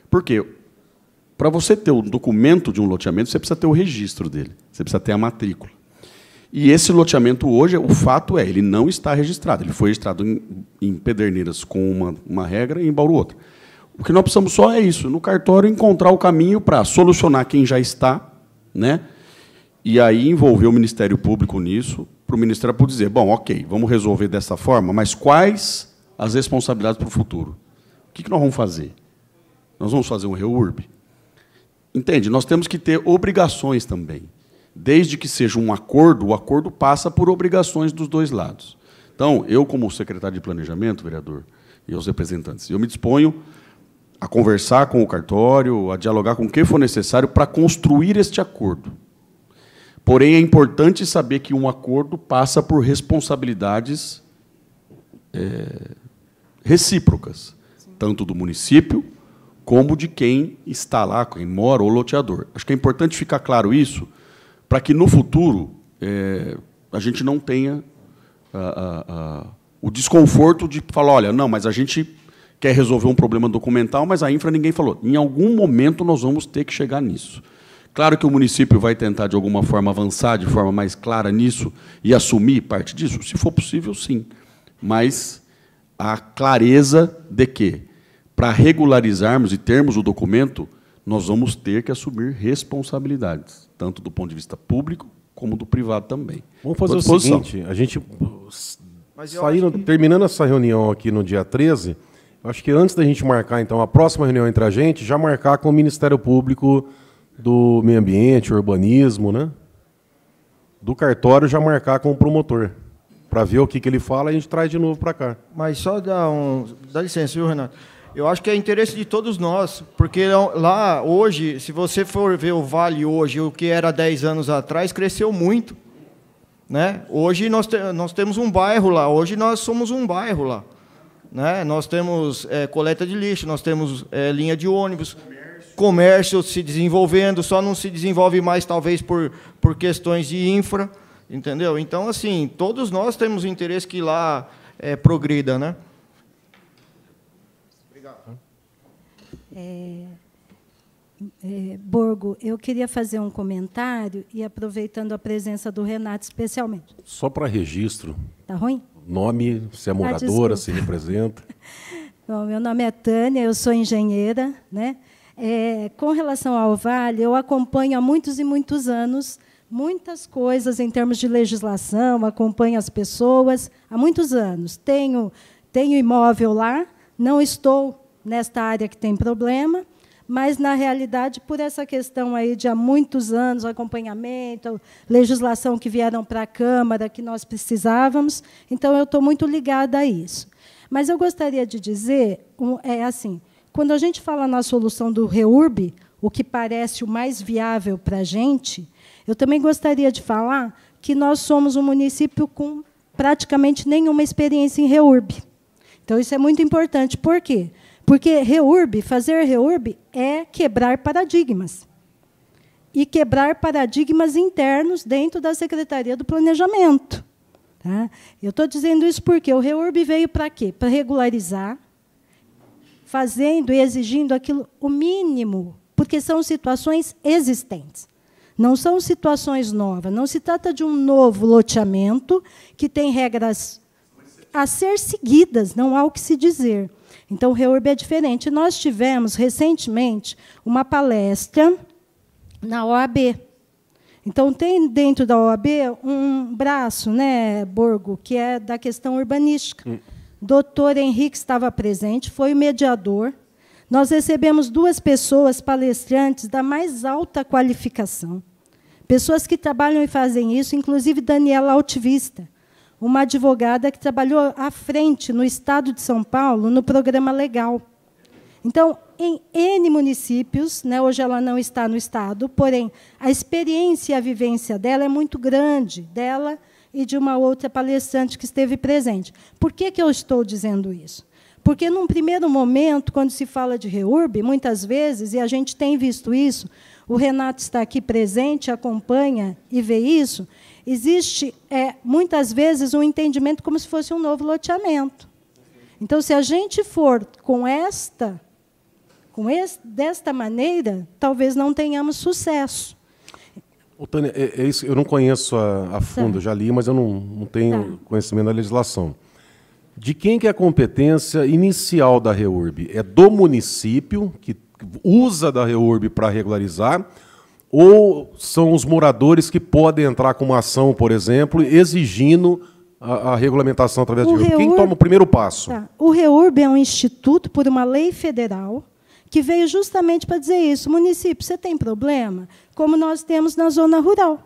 porque para você ter o documento de um loteamento, você precisa ter o registro dele, você precisa ter a matrícula. E esse loteamento hoje, o fato é, ele não está registrado. Ele foi registrado em, em Pederneiras com uma, uma regra e em Bauru outra. O que nós precisamos só é isso, no cartório encontrar o caminho para solucionar quem já está, né? E aí envolver o Ministério Público nisso, para o Ministério Público dizer, bom, ok, vamos resolver dessa forma, mas quais as responsabilidades para o futuro? O que, que nós vamos fazer? Nós vamos fazer um reurb? Entende? Nós temos que ter obrigações também. Desde que seja um acordo, o acordo passa por obrigações dos dois lados. Então, eu, como secretário de Planejamento, vereador, e aos representantes, eu me disponho a conversar com o cartório, a dialogar com o que for necessário para construir este acordo. Porém, é importante saber que um acordo passa por responsabilidades é, recíprocas, Sim. tanto do município como de quem está lá, quem mora, ou loteador. Acho que é importante ficar claro isso, para que no futuro é, a gente não tenha a, a, a, o desconforto de falar, olha, não, mas a gente quer resolver um problema documental, mas a infra ninguém falou. Em algum momento nós vamos ter que chegar nisso. Claro que o município vai tentar, de alguma forma, avançar de forma mais clara nisso e assumir parte disso, se for possível, sim. Mas a clareza de que, para regularizarmos e termos o documento, nós vamos ter que assumir responsabilidades, tanto do ponto de vista público como do privado também. Vamos fazer o seguinte, a gente saindo, terminando essa reunião aqui no dia 13, Acho que antes da gente marcar, então, a próxima reunião entre a gente, já marcar com o Ministério Público do Meio Ambiente, Urbanismo, né? Do cartório já marcar com o promotor. Para ver o que, que ele fala, a gente traz de novo para cá. Mas só dá um. Dá licença, viu, Renato? Eu acho que é interesse de todos nós, porque lá hoje, se você for ver o Vale hoje, o que era 10 anos atrás, cresceu muito. Né? Hoje nós, te, nós temos um bairro lá, hoje nós somos um bairro lá. Né? Nós temos é, coleta de lixo, nós temos é, linha de ônibus, comércio. comércio. se desenvolvendo, só não se desenvolve mais, talvez, por, por questões de infra, entendeu? Então, assim, todos nós temos interesse que lá é, progrida, né? Obrigado. É, é, Borgo, eu queria fazer um comentário e aproveitando a presença do Renato especialmente. Só para registro. Tá ruim? Nome, se é ah, moradora, ah, se representa. Bom, meu nome é Tânia, eu sou engenheira. Né? É, com relação ao Vale, eu acompanho há muitos e muitos anos muitas coisas em termos de legislação, acompanho as pessoas há muitos anos. Tenho, tenho imóvel lá, não estou nesta área que tem problema, mas na realidade, por essa questão aí de há muitos anos, acompanhamento, legislação que vieram para a Câmara, que nós precisávamos, então eu estou muito ligada a isso. Mas eu gostaria de dizer, é assim, quando a gente fala na solução do REURB, o que parece o mais viável para a gente, eu também gostaria de falar que nós somos um município com praticamente nenhuma experiência em REURB. Então, isso é muito importante. Por quê? Porque reurb, fazer reurb é quebrar paradigmas. E quebrar paradigmas internos dentro da Secretaria do Planejamento. Tá? Eu estou dizendo isso porque o reurb veio para quê? Para regularizar, fazendo e exigindo aquilo o mínimo, porque são situações existentes. Não são situações novas, não se trata de um novo loteamento que tem regras a ser seguidas, não há o que se dizer. Então, o reurb é diferente. Nós tivemos, recentemente, uma palestra na OAB. Então, tem dentro da OAB um braço, né, Borgo, que é da questão urbanística. Hum. Doutor Henrique estava presente, foi o mediador. Nós recebemos duas pessoas palestrantes da mais alta qualificação. Pessoas que trabalham e fazem isso, inclusive Daniela Altivista, uma advogada que trabalhou à frente no estado de São Paulo no programa legal. Então, em N municípios, né, hoje ela não está no estado, porém a experiência e a vivência dela é muito grande, dela e de uma outra palestrante que esteve presente. Por que, que eu estou dizendo isso? Porque, num primeiro momento, quando se fala de reurb, muitas vezes, e a gente tem visto isso, o Renato está aqui presente, acompanha e vê isso, existe é, muitas vezes um entendimento como se fosse um novo loteamento. Então, se a gente for com esta, com este, desta maneira, talvez não tenhamos sucesso. Ô, Tânia, é, é isso, eu não conheço a, a tá. fundo, já li, mas eu não, não tenho tá. conhecimento da legislação. De quem que é a competência inicial da REURB? É do município, que usa da REURB para regularizar, ou são os moradores que podem entrar com uma ação, por exemplo, exigindo a, a regulamentação através o de REURB. Quem toma o primeiro passo? Tá. O REURB é um instituto por uma lei federal que veio justamente para dizer isso. Município, você tem problema? Como nós temos na zona rural.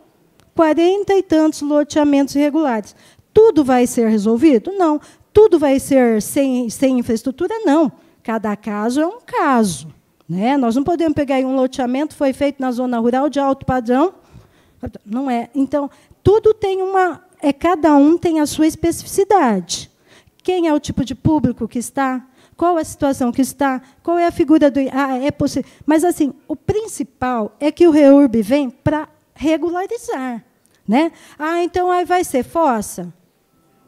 Quarenta e tantos loteamentos irregulares. Tudo vai ser resolvido? Não. Tudo vai ser sem, sem infraestrutura? Não. Cada caso é um caso. Né? Nós não podemos pegar aí um loteamento foi feito na zona rural de alto padrão. Não é. Então, tudo tem uma. É, cada um tem a sua especificidade. Quem é o tipo de público que está? Qual é a situação que está? Qual é a figura do. Ah, é possível. Mas, assim, o principal é que o REURB vem para regularizar. Né? Ah, então aí vai ser fossa?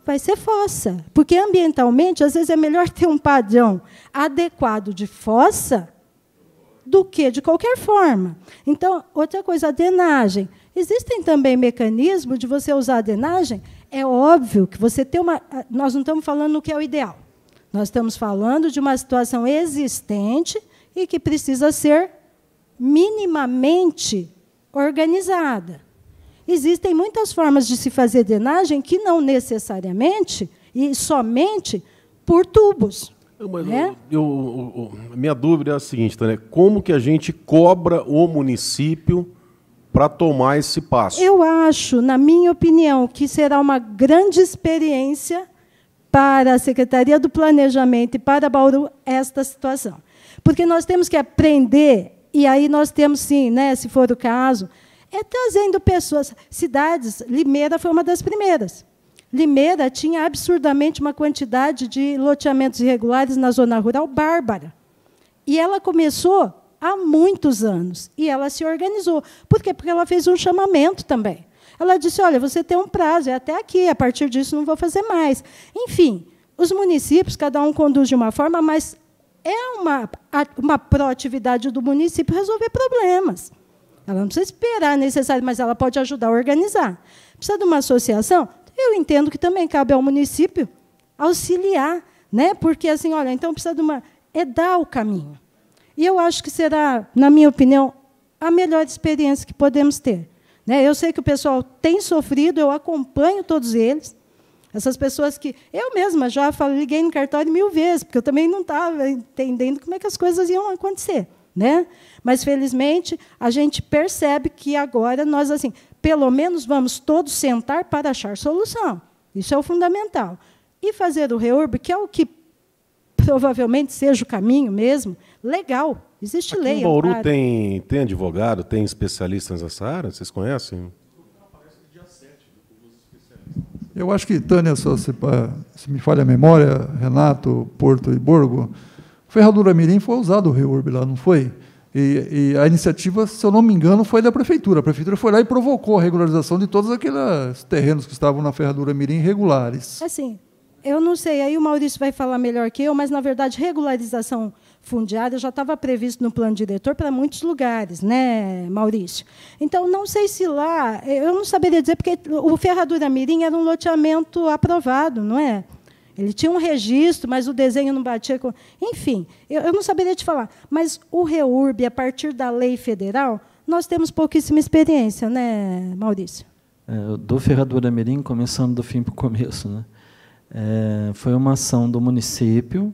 Vai ser fossa. Porque ambientalmente, às vezes, é melhor ter um padrão adequado de fossa do que de qualquer forma. Então, outra coisa, a drenagem. Existem também mecanismos de você usar a drenagem. É óbvio que você tem uma. Nós não estamos falando no que é o ideal. Nós estamos falando de uma situação existente e que precisa ser minimamente organizada. Existem muitas formas de se fazer drenagem que não necessariamente e somente por tubos mas né? eu, eu, eu, minha dúvida é a seguinte, Tânia, como que a gente cobra o município para tomar esse passo? Eu acho, na minha opinião, que será uma grande experiência para a Secretaria do Planejamento e para Bauru esta situação. Porque nós temos que aprender, e aí nós temos sim, né, se for o caso, é trazendo pessoas, cidades, Limeira foi uma das primeiras Limeira tinha absurdamente uma quantidade de loteamentos irregulares na zona rural bárbara. E ela começou há muitos anos. E ela se organizou. Por quê? Porque ela fez um chamamento também. Ela disse: olha, você tem um prazo, é até aqui, a partir disso não vou fazer mais. Enfim, os municípios, cada um conduz de uma forma, mas é uma, uma proatividade do município resolver problemas. Ela não precisa esperar necessário, mas ela pode ajudar a organizar. Precisa de uma associação? eu entendo que também cabe ao município auxiliar, né? Porque assim, olha, então precisa de uma é dar o caminho. E eu acho que será, na minha opinião, a melhor experiência que podemos ter. Né? Eu sei que o pessoal tem sofrido, eu acompanho todos eles. Essas pessoas que eu mesma já falei, liguei no cartório mil vezes, porque eu também não estava entendendo como é que as coisas iam acontecer né? Mas felizmente a gente percebe que agora nós assim, pelo menos vamos todos sentar para achar solução. Isso é o fundamental. E fazer o reurb, que é o que provavelmente seja o caminho mesmo, legal. Existe Aqui lei. Em é Bauru tem, tem advogado, tem especialistas nessa área? Vocês conhecem? Eu acho que, Tânia, só se, se me falha a memória, Renato, Porto e Borgo, Ferradura Mirim foi usado o reurb lá, não foi? E, e, a iniciativa, se eu não me engano, foi da prefeitura. A prefeitura foi lá e provocou a regularização de todos aqueles terrenos que estavam na ferradura mirim regulares. Assim, eu não sei, aí o Maurício vai falar melhor que eu, mas na verdade regularização fundiária já estava previsto no plano diretor para muitos lugares, né, Maurício? Então, não sei se lá, eu não saberia dizer, porque o Ferradura Mirim era um loteamento aprovado, não é? Ele tinha um registro, mas o desenho não batia com. Enfim, eu, eu não saberia te falar. Mas o REURB, a partir da lei federal, nós temos pouquíssima experiência, né, Maurício? É, do Ferradura Mirim, começando do fim para o começo, né? É, foi uma ação do município,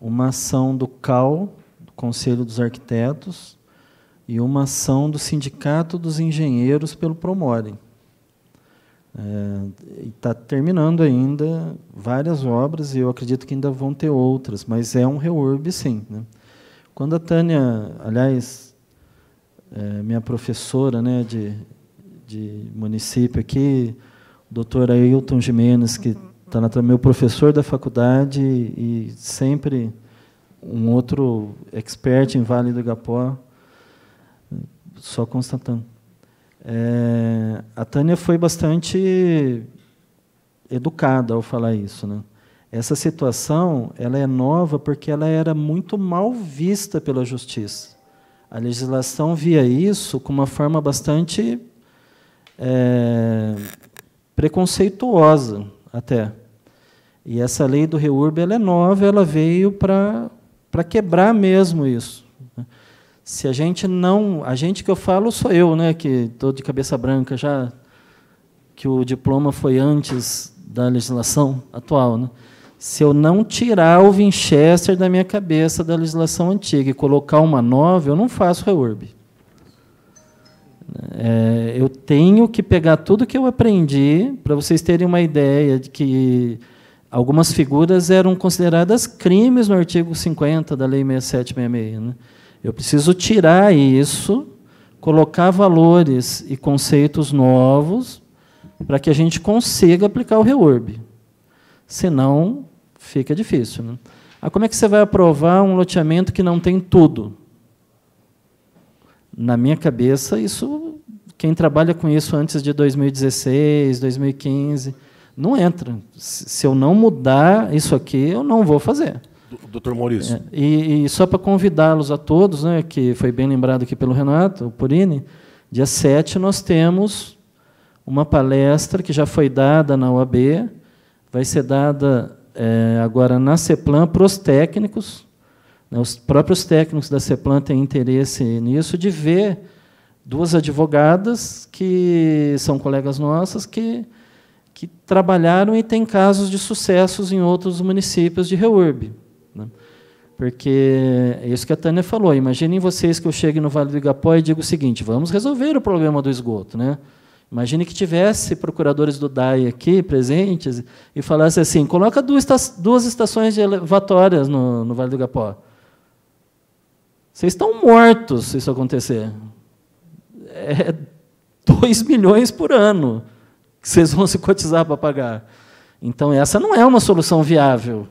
uma ação do CAL, do Conselho dos Arquitetos, e uma ação do Sindicato dos Engenheiros pelo Promorem. É, está terminando ainda várias obras e eu acredito que ainda vão ter outras, mas é um reurb, sim. Né? Quando a Tânia, aliás, é, minha professora né, de, de município aqui, o doutor Ailton Jimenez, que está na meu professor da faculdade e sempre um outro expert em Vale do Igapó, só constatando. É, a Tânia foi bastante educada ao falar isso, né? Essa situação ela é nova porque ela era muito mal vista pela justiça. A legislação via isso com uma forma bastante é, preconceituosa até. E essa lei do reurb ela é nova, ela veio para quebrar mesmo isso se a gente não, a gente que eu falo sou eu, né, que estou de cabeça branca já, que o diploma foi antes da legislação atual, né? Se eu não tirar o Winchester da minha cabeça da legislação antiga e colocar uma nova, eu não faço reurb. É, eu tenho que pegar tudo que eu aprendi, para vocês terem uma ideia de que algumas figuras eram consideradas crimes no artigo 50 da Lei 6766. Né? Eu preciso tirar isso, colocar valores e conceitos novos para que a gente consiga aplicar o reurb. Senão, fica difícil. Né? Ah, como é que você vai aprovar um loteamento que não tem tudo? Na minha cabeça, isso quem trabalha com isso antes de 2016, 2015, não entra. Se eu não mudar isso aqui, eu não vou fazer. Doutor Maurício. É, e, e, só para convidá-los a todos, né, que foi bem lembrado aqui pelo Renato, o Purini, dia 7 nós temos uma palestra que já foi dada na UAB, vai ser dada é, agora na CEPLAN para os técnicos. Né, os próprios técnicos da CEPLAN têm interesse nisso, de ver duas advogadas que são colegas nossas que, que trabalharam e têm casos de sucessos em outros municípios de Reurb. Né? Porque é isso que a Tânia falou. Imaginem vocês que eu chegue no Vale do Igapó e digo o seguinte: vamos resolver o problema do esgoto. Né? Imagine que tivesse procuradores do DAE aqui presentes e falasse assim: coloca duas estações de elevatórias no, no Vale do Igapó. Vocês estão mortos se isso acontecer. É 2 milhões por ano que vocês vão se cotizar para pagar. Então, essa não é uma solução viável.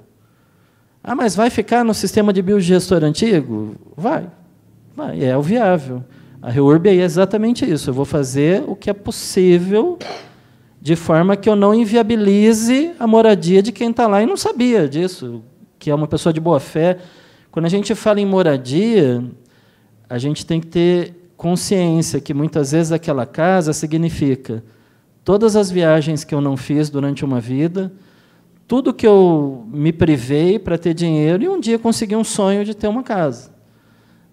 Ah, mas vai ficar no sistema de biogestor antigo? Vai. vai é o viável. A Reurb é exatamente isso. Eu vou fazer o que é possível de forma que eu não inviabilize a moradia de quem está lá e não sabia disso, que é uma pessoa de boa fé. Quando a gente fala em moradia, a gente tem que ter consciência que muitas vezes aquela casa significa todas as viagens que eu não fiz durante uma vida, tudo que eu me privei para ter dinheiro e um dia consegui um sonho de ter uma casa.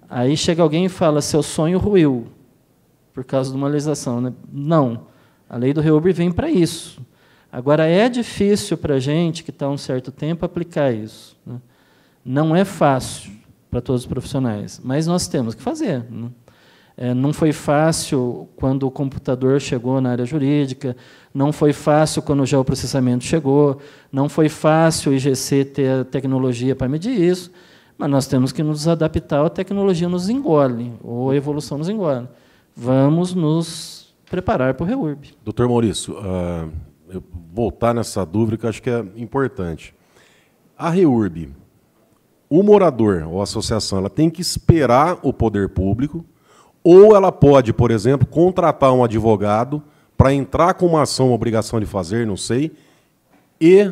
Aí chega alguém e fala: seu sonho ruiu por causa de uma legislação. Né? Não, a lei do Reubir vem para isso. Agora, é difícil para a gente, que está há um certo tempo, aplicar isso. Né? Não é fácil para todos os profissionais, mas nós temos que fazer. Né? É, não foi fácil quando o computador chegou na área jurídica, não foi fácil quando o geoprocessamento chegou, não foi fácil o IGC ter a tecnologia para medir isso, mas nós temos que nos adaptar, a tecnologia nos engole, ou a evolução nos engole. Vamos nos preparar para o REURB. Doutor Maurício, uh, eu voltar nessa dúvida que acho que é importante. A REURB, o morador ou a associação, ela tem que esperar o poder público ou ela pode, por exemplo, contratar um advogado para entrar com uma ação, uma obrigação de fazer, não sei, e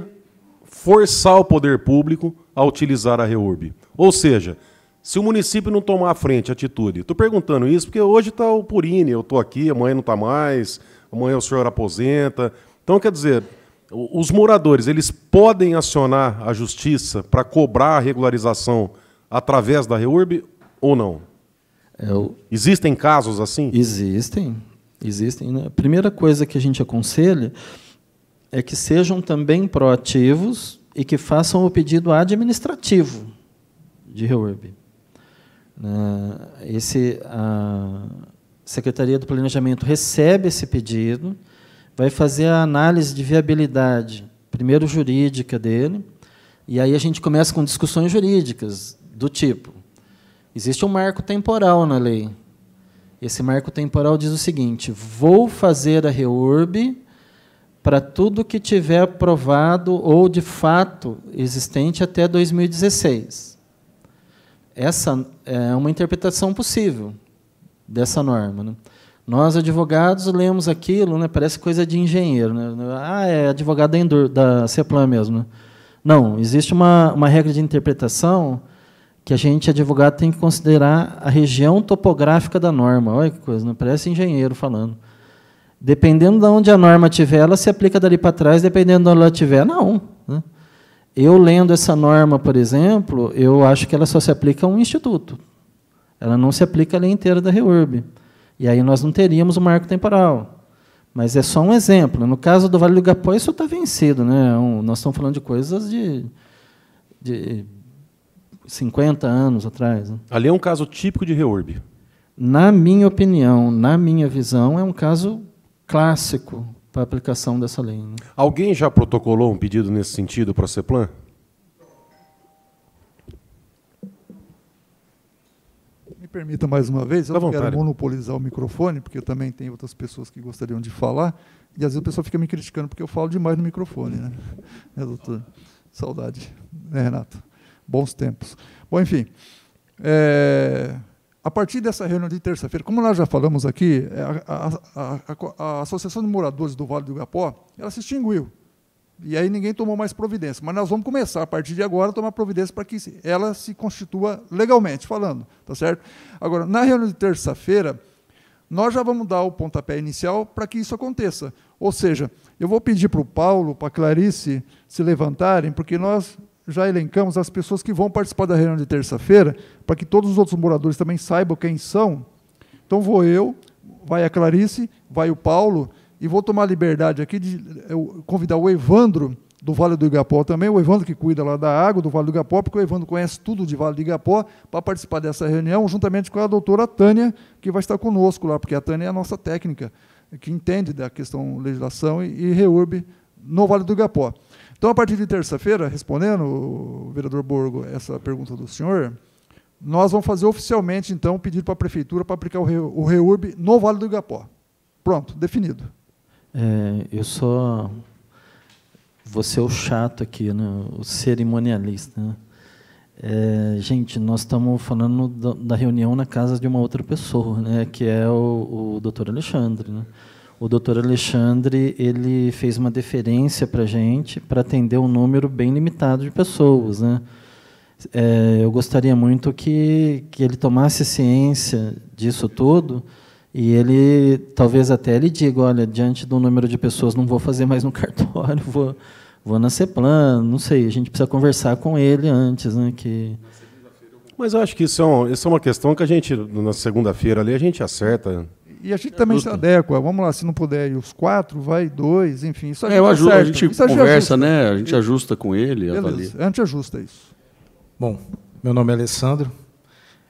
forçar o poder público a utilizar a REURB. Ou seja, se o município não tomar a frente atitude, estou perguntando isso porque hoje está o Purini, eu estou aqui, amanhã não está mais, amanhã o senhor aposenta. Então, quer dizer, os moradores eles podem acionar a justiça para cobrar a regularização através da REURB ou não? É existem casos assim? Existem, existem. Né? A primeira coisa que a gente aconselha é que sejam também proativos e que façam o pedido administrativo de reurb. Né? Esse, a Secretaria do Planejamento recebe esse pedido, vai fazer a análise de viabilidade, primeiro jurídica dele, e aí a gente começa com discussões jurídicas do tipo Existe um marco temporal na lei. Esse marco temporal diz o seguinte: vou fazer a reurb para tudo que tiver aprovado ou de fato existente até 2016. Essa é uma interpretação possível dessa norma. Né? Nós, advogados, lemos aquilo, né? parece coisa de engenheiro. Né? Ah, é advogado da, da CEPLAN mesmo. Né? Não, existe uma, uma regra de interpretação que a gente, advogado, tem que considerar a região topográfica da norma. Olha que coisa, não né? parece engenheiro falando. Dependendo de onde a norma tiver, ela se aplica dali para trás, dependendo de onde ela tiver, não. Né? Eu lendo essa norma, por exemplo, eu acho que ela só se aplica a um instituto. Ela não se aplica à lei inteira da REURB. E aí nós não teríamos o um marco temporal. Mas é só um exemplo. No caso do Vale do Igapó, isso está vencido. Né? nós estamos falando de coisas de, de 50 anos atrás. Né? Ali é um caso típico de reurb. Na minha opinião, na minha visão, é um caso clássico para a aplicação dessa lei. Né? Alguém já protocolou um pedido nesse sentido para a CEPLAN? Me permita mais uma vez, eu não quero monopolizar o microfone, porque também tem outras pessoas que gostariam de falar, e às vezes o pessoal fica me criticando porque eu falo demais no microfone, né, é, doutor? Saudade, né, Renato? Bons tempos. Bom, enfim. É, a partir dessa reunião de terça-feira, como nós já falamos aqui, é, a, a, a, a, Associação de Moradores do Vale do Igapó, ela se extinguiu. E aí ninguém tomou mais providência. Mas nós vamos começar, a partir de agora, a tomar providência para que ela se constitua legalmente falando, tá certo? Agora, na reunião de terça-feira, nós já vamos dar o pontapé inicial para que isso aconteça. Ou seja, eu vou pedir para o Paulo, para a Clarice se levantarem, porque nós já elencamos as pessoas que vão participar da reunião de terça-feira, para que todos os outros moradores também saibam quem são. Então vou eu, vai a Clarice, vai o Paulo, e vou tomar liberdade aqui de convidar o Evandro do Vale do Igapó também, o Evandro que cuida lá da água do Vale do Igapó, porque o Evandro conhece tudo de Vale do Igapó, para participar dessa reunião, juntamente com a doutora Tânia, que vai estar conosco lá, porque a Tânia é a nossa técnica, que entende da questão legislação e, e reurb no Vale do Igapó. Então, a partir de terça-feira, respondendo, vereador Borgo, essa pergunta do senhor, nós vamos fazer oficialmente, então, um pedido para a Prefeitura para aplicar o REURB no Vale do Igapó. Pronto, definido. É, eu só... você é o chato aqui, né? o cerimonialista. Né? É, gente, nós estamos falando da, da, reunião na casa de uma outra pessoa, né? que é o, o doutor Alexandre. Né? o doutor Alexandre ele fez uma deferência para a gente para atender um número bem limitado de pessoas. Né? É, eu gostaria muito que, que ele tomasse ciência disso tudo e ele, talvez até ele diga, olha, diante do número de pessoas, não vou fazer mais no cartório, vou, vou na CEPLAN, não sei, a gente precisa conversar com ele antes. Né, que... Mas eu acho que isso é, um, isso é uma questão que a gente, na segunda-feira ali, a gente acerta e a gente também Justo. se adequa. Vamos lá, se não puder os quatro, vai dois, enfim. Isso a é, gente, é, a gente isso conversa, né? A gente ajusta com ele. Beleza, a gente ajusta isso. Bom, meu nome é Alessandro.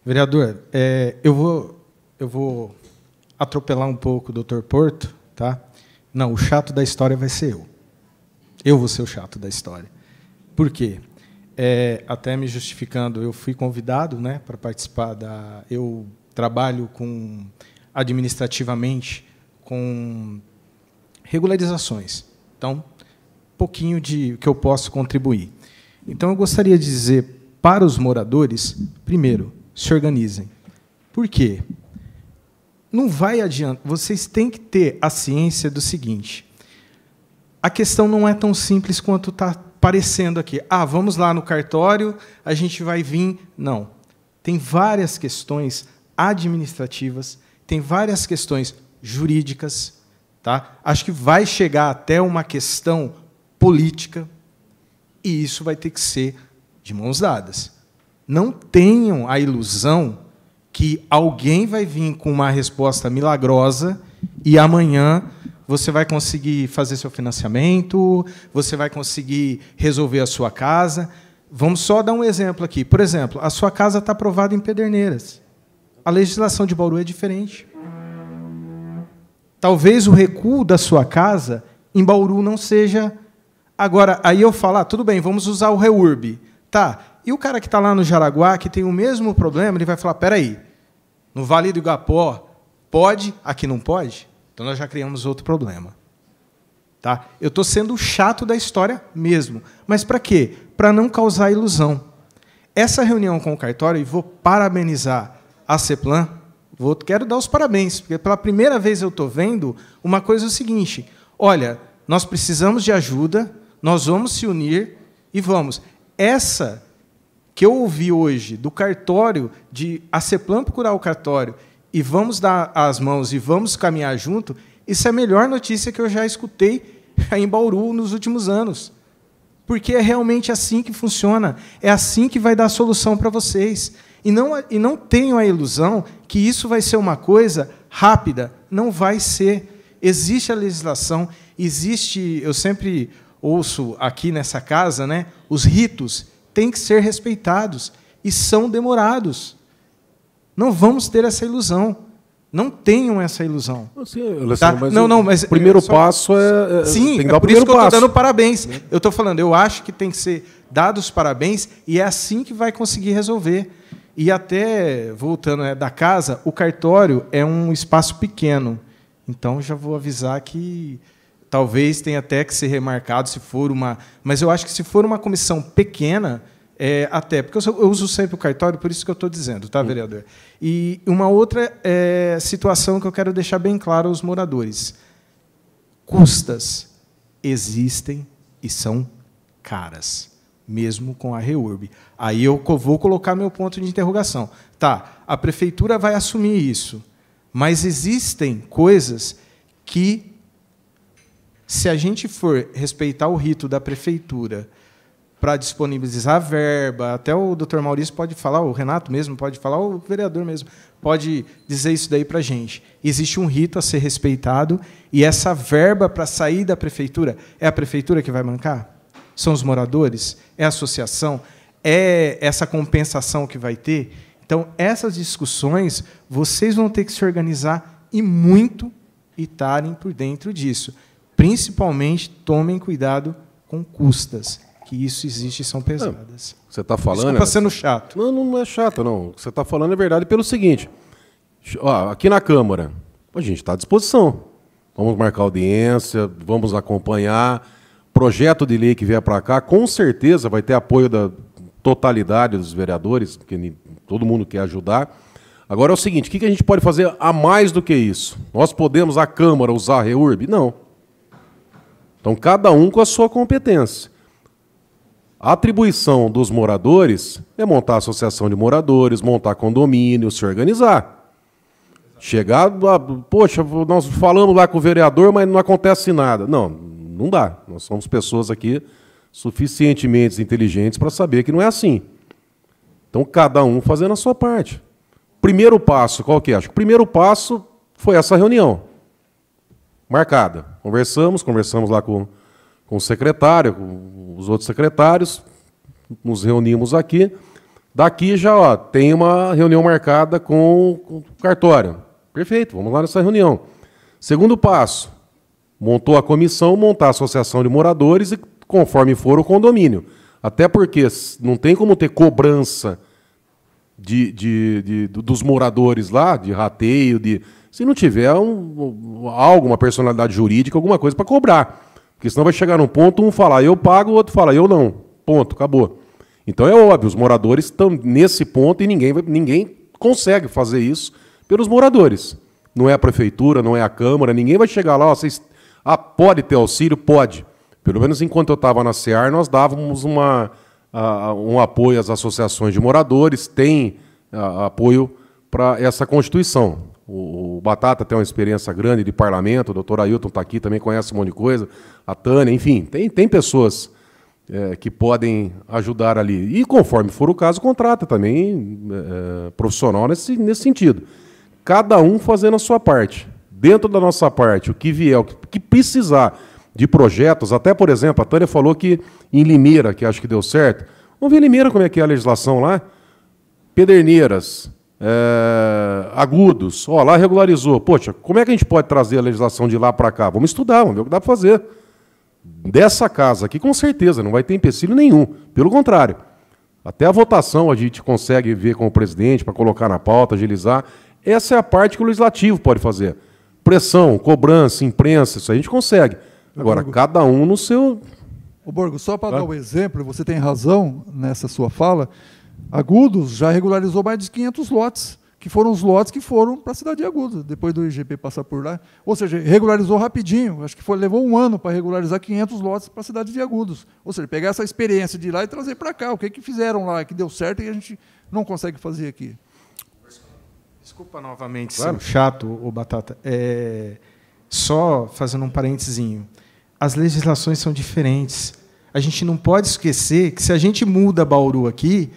Vereador, é, eu, vou, eu vou atropelar um pouco o doutor Porto, tá? Não, o chato da história vai ser eu. Eu vou ser o chato da história. Por quê? É, até me justificando, eu fui convidado né, para participar da. Eu trabalho com administrativamente com regularizações. Então, pouquinho de que eu posso contribuir. Então, eu gostaria de dizer para os moradores, primeiro, se organizem. Por quê? Não vai adiantar. Vocês têm que ter a ciência do seguinte: a questão não é tão simples quanto está parecendo aqui. Ah, vamos lá no cartório, a gente vai vir. Não. Tem várias questões administrativas, tem várias questões jurídicas, tá? Acho que vai chegar até uma questão política e isso vai ter que ser de mãos dadas. Não tenham a ilusão que alguém vai vir com uma resposta milagrosa e amanhã você vai conseguir fazer seu financiamento, você vai conseguir resolver a sua casa. Vamos só dar um exemplo aqui. Por exemplo, a sua casa está aprovada em Pederneiras a legislação de Bauru é diferente. Talvez o recuo da sua casa em Bauru não seja. Agora, aí eu falar, ah, tudo bem, vamos usar o REURB. Tá. E o cara que está lá no Jaraguá, que tem o mesmo problema, ele vai falar: peraí, no Vale do Igapó pode, aqui não pode? Então nós já criamos outro problema. Tá? Eu estou sendo chato da história mesmo. Mas para quê? Para não causar ilusão. Essa reunião com o cartório, e vou parabenizar a CEPLAN, vou, quero dar os parabéns, porque pela primeira vez eu estou vendo uma coisa é o seguinte: olha, nós precisamos de ajuda, nós vamos se unir e vamos. Essa que eu ouvi hoje do cartório, de a CEPLAN procurar o cartório e vamos dar as mãos e vamos caminhar junto, isso é a melhor notícia que eu já escutei em Bauru nos últimos anos. Porque é realmente assim que funciona, é assim que vai dar solução para vocês. E não, e não tenho a ilusão que isso vai ser uma coisa rápida. Não vai ser. Existe a legislação, existe. Eu sempre ouço aqui nessa casa, né? Os ritos têm que ser respeitados e são demorados. Não vamos ter essa ilusão. Não tenham essa ilusão. Sim, tá? mas não, não, mas o primeiro só... passo é, é sim, tem que é dar é por isso que eu estou dando parabéns. Né? Eu estou falando, eu acho que tem que ser dados parabéns e é assim que vai conseguir resolver. E até, voltando né, da casa, o cartório é um espaço pequeno. Então, já vou avisar que talvez tenha até que ser remarcado se for uma. Mas eu acho que se for uma comissão pequena, é, até. Porque eu, eu, uso sempre o cartório, por isso que eu estou dizendo, tá, vereador? E uma outra é, situação que eu quero deixar bem claro aos moradores: custas existem e são caras, mesmo com a REURB. Aí eu vou colocar meu ponto de interrogação. Tá, a prefeitura vai assumir isso, mas existem coisas que, se a gente for respeitar o rito da prefeitura para disponibilizar verba, até o doutor Maurício pode falar, o Renato mesmo pode falar, o vereador mesmo pode dizer isso daí para a gente. Existe um rito a ser respeitado e essa verba para sair da prefeitura é a prefeitura que vai mancar? São os moradores? É a associação? é essa compensação que vai ter? Então, essas discussões, vocês vão ter que se organizar e muito e estarem por dentro disso. Principalmente, tomem cuidado com custas, que isso existe e são pesadas. Não, você está falando... Desculpa é... sendo chato. Não, não é chato, não. O que você está falando é verdade pelo seguinte. Ó, aqui na Câmara, a gente está à disposição. Vamos marcar audiência, vamos acompanhar. Projeto de lei que vier para cá, com certeza vai ter apoio da, totalidade dos vereadores, que todo mundo quer ajudar. Agora é o seguinte, o que a gente pode fazer a mais do que isso? Nós podemos, a Câmara, usar a REURB? Não. Então, cada um com a sua competência. A atribuição dos moradores é montar a associação de moradores, montar condomínio, se organizar. Chegar, ah, poxa, nós falamos lá com o vereador, mas não acontece nada. Não, não dá. Nós somos pessoas aqui suficientemente inteligentes para saber que não é assim. Então, cada um fazendo a sua parte. Primeiro passo, qual que é? Acho que o primeiro passo foi essa reunião. Marcada. Conversamos, conversamos lá com, com o secretário, com os outros secretários, nos reunimos aqui. Daqui já ó, tem uma reunião marcada com, com o cartório. Perfeito, vamos lá nessa reunião. Segundo passo, montou a comissão, montar a associação de moradores e conforme for o condomínio. Até porque não tem como ter cobrança de, de, de dos moradores lá, de rateio, de se não tiver um, alguma personalidade jurídica, alguma coisa para cobrar. Porque senão vai chegar num ponto, um falar eu pago, o outro fala eu não. Ponto, acabou. Então é óbvio, os moradores estão nesse ponto e ninguém, ninguém consegue fazer isso pelos moradores. Não é a prefeitura, não é a Câmara, ninguém vai chegar lá, ó, vocês. Ah, pode ter auxílio? Pode. Pelo menos enquanto eu estava na SEAR, nós dávamos uma, um apoio às associações de moradores, tem apoio para essa Constituição. O, o, Batata tem uma experiência grande de parlamento, o doutor Ailton está aqui, também conhece um monte de coisa, a Tânia, enfim, tem, tem pessoas é, que podem ajudar ali. E conforme for o caso, contrata também é, profissional nesse, nesse sentido. Cada um fazendo a sua parte. Dentro da nossa parte, o que vier, o que precisar de projetos. Até, por exemplo, a Tânia falou que em Limeira, que acho que deu certo. Vamos ver em Limeira como é que é a legislação lá. Pederneiras, é, agudos, ó, lá regularizou. Poxa, como é que a gente pode trazer a legislação de lá para cá? Vamos estudar, vamos ver o que dá para fazer. Dessa casa aqui, com certeza, não vai ter empecilho nenhum. Pelo contrário, até a votação a gente consegue ver com o presidente para colocar na pauta, agilizar. Essa é a parte que o legislativo pode fazer. Pressão, cobrança, imprensa, isso a gente consegue. Agora, Borgo, cada um no seu. o Borgo, só para dar o um exemplo, você tem razão nessa sua fala. Agudos já regularizou mais de 500 lotes, que foram os lotes que foram para a cidade de Agudos, depois do IGP passar por lá. Ou seja, regularizou rapidinho, acho que foi, levou um ano para regularizar 500 lotes para a cidade de Agudos. Ou seja, pegar essa experiência de lá e trazer para cá, o que, que fizeram lá, que deu certo e a gente não consegue fazer aqui. Desculpa novamente claro. chato, o Batata. É, só fazendo um parentezinho as legislações são diferentes. A gente não pode esquecer que se a gente muda Bauru aqui,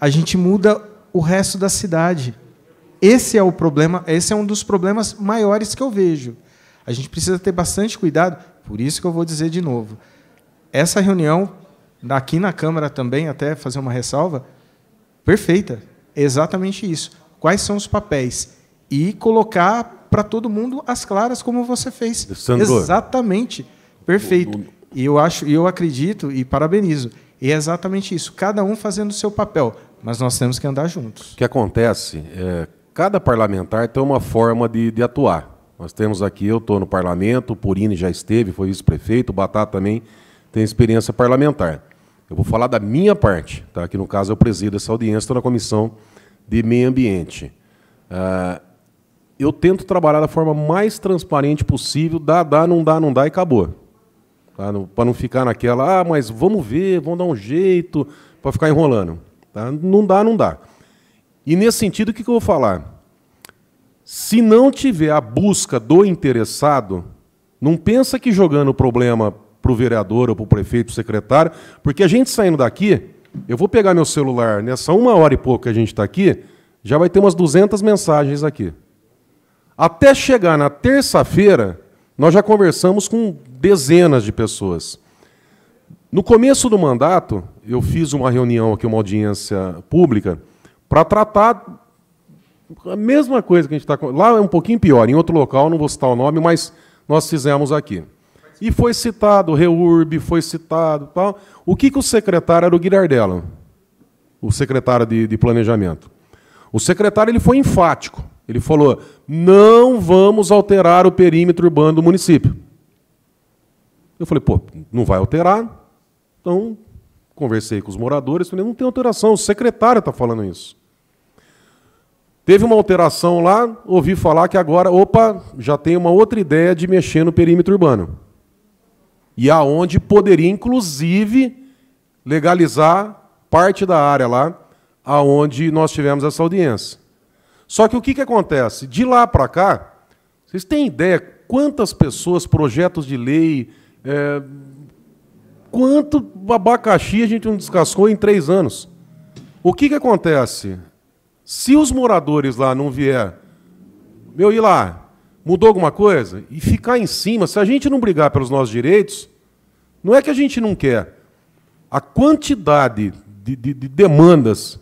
a gente muda o resto da cidade. Esse é o problema, esse é um dos problemas maiores que eu vejo. A gente precisa ter bastante cuidado, por isso que eu vou dizer de novo. Essa reunião aqui na Câmara também, até fazer uma ressalva, perfeita. exatamente isso. Quais são os papéis? E colocar para todo mundo as claras como você fez. Sandor, exatamente. Perfeito. Do, E eu acho, eu acredito e parabenizo. E é exatamente isso. Cada um fazendo o seu papel, mas nós temos que andar juntos. O que acontece? É, cada parlamentar tem uma forma de, de atuar. Nós temos aqui, eu estou no parlamento, o Purini já esteve, foi vice-prefeito, o Batata também tem experiência parlamentar. Eu vou falar da minha parte, tá? que no caso eu presido essa audiência, estou na Comissão de Meio Ambiente. Ah, eu tento trabalhar da forma mais transparente possível, dá, dá, não dá, não dá e acabou. Tá? Para não ficar naquela, ah, mas vamos ver, vamos dar um jeito, para ficar enrolando. Tá? Não dá, não dá. E nesse sentido, o que, que eu vou falar? Se não tiver a busca do interessado, não pensa que jogando o problema para o vereador ou para o prefeito, para o secretário, porque a gente saindo daqui, eu vou pegar meu celular nessa uma hora e pouco que a gente está aqui, já vai ter umas 200 mensagens aqui. Até chegar na terça-feira, nós já conversamos com dezenas de pessoas. No começo do mandato, eu fiz uma reunião aqui, uma audiência pública, para tratar a mesma coisa que a gente está. Lá é um pouquinho pior, em outro local, não vou citar o nome, mas nós fizemos aqui. E foi citado o REURB, foi citado tal. O que, que o secretário era o Guilherdello, o secretário de, de Planejamento? O secretário ele foi enfático. Ele falou: não vamos alterar o perímetro urbano do município. Eu falei, pô, não vai alterar. Então, conversei com os moradores, falei, não tem alteração, o secretário está falando isso. Teve uma alteração lá, ouvi falar que agora, opa, já tem uma outra ideia de mexer no perímetro urbano. E aonde poderia, inclusive, legalizar parte da área lá, aonde nós tivemos essa audiência. Só que o que, que acontece? De lá para cá, vocês têm ideia quantas pessoas, projetos de lei, é, quanto abacaxi a gente não descascou em três anos? O que, que acontece? Se os moradores lá não vier, meu, ir lá, mudou alguma coisa? E ficar em cima, se a gente não brigar pelos nossos direitos, não é que a gente não quer. A quantidade de, de, de demandas,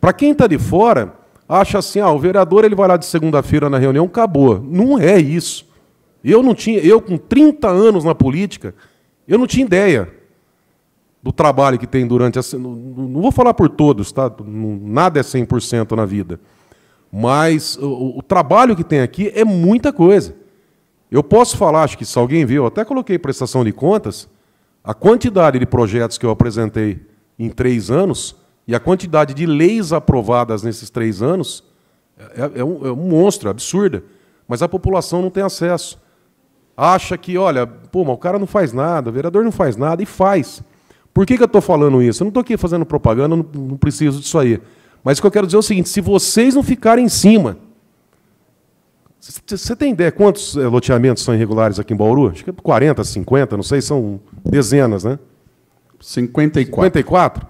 para quem está de fora, acha assim, ah, o vereador ele vai lá de segunda-feira na reunião, acabou. Não é isso. Eu não tinha, eu com 30 anos na política, eu não tinha ideia do trabalho que tem durante a, não, não vou falar por todos, tá? Nada é 100% na vida. Mas o, o, trabalho que tem aqui é muita coisa. Eu posso falar, acho que se alguém viu, até coloquei prestação de contas, a quantidade de projetos que eu apresentei em três anos e a quantidade de leis aprovadas nesses três anos é, é, é um, é um monstro, é absurda. Mas a população não tem acesso acha que, olha, pô, mas o cara não faz nada, o vereador não faz nada, e faz. Por que, que eu estou falando isso? Eu não estou aqui fazendo propaganda, não, não preciso disso aí. Mas o que eu quero dizer é o seguinte: se vocês não ficarem em cima. Você tem ideia quantos eh, loteamentos são irregulares aqui em Bauru? Acho que é 40, 50, não sei, são dezenas, né? 54. 54?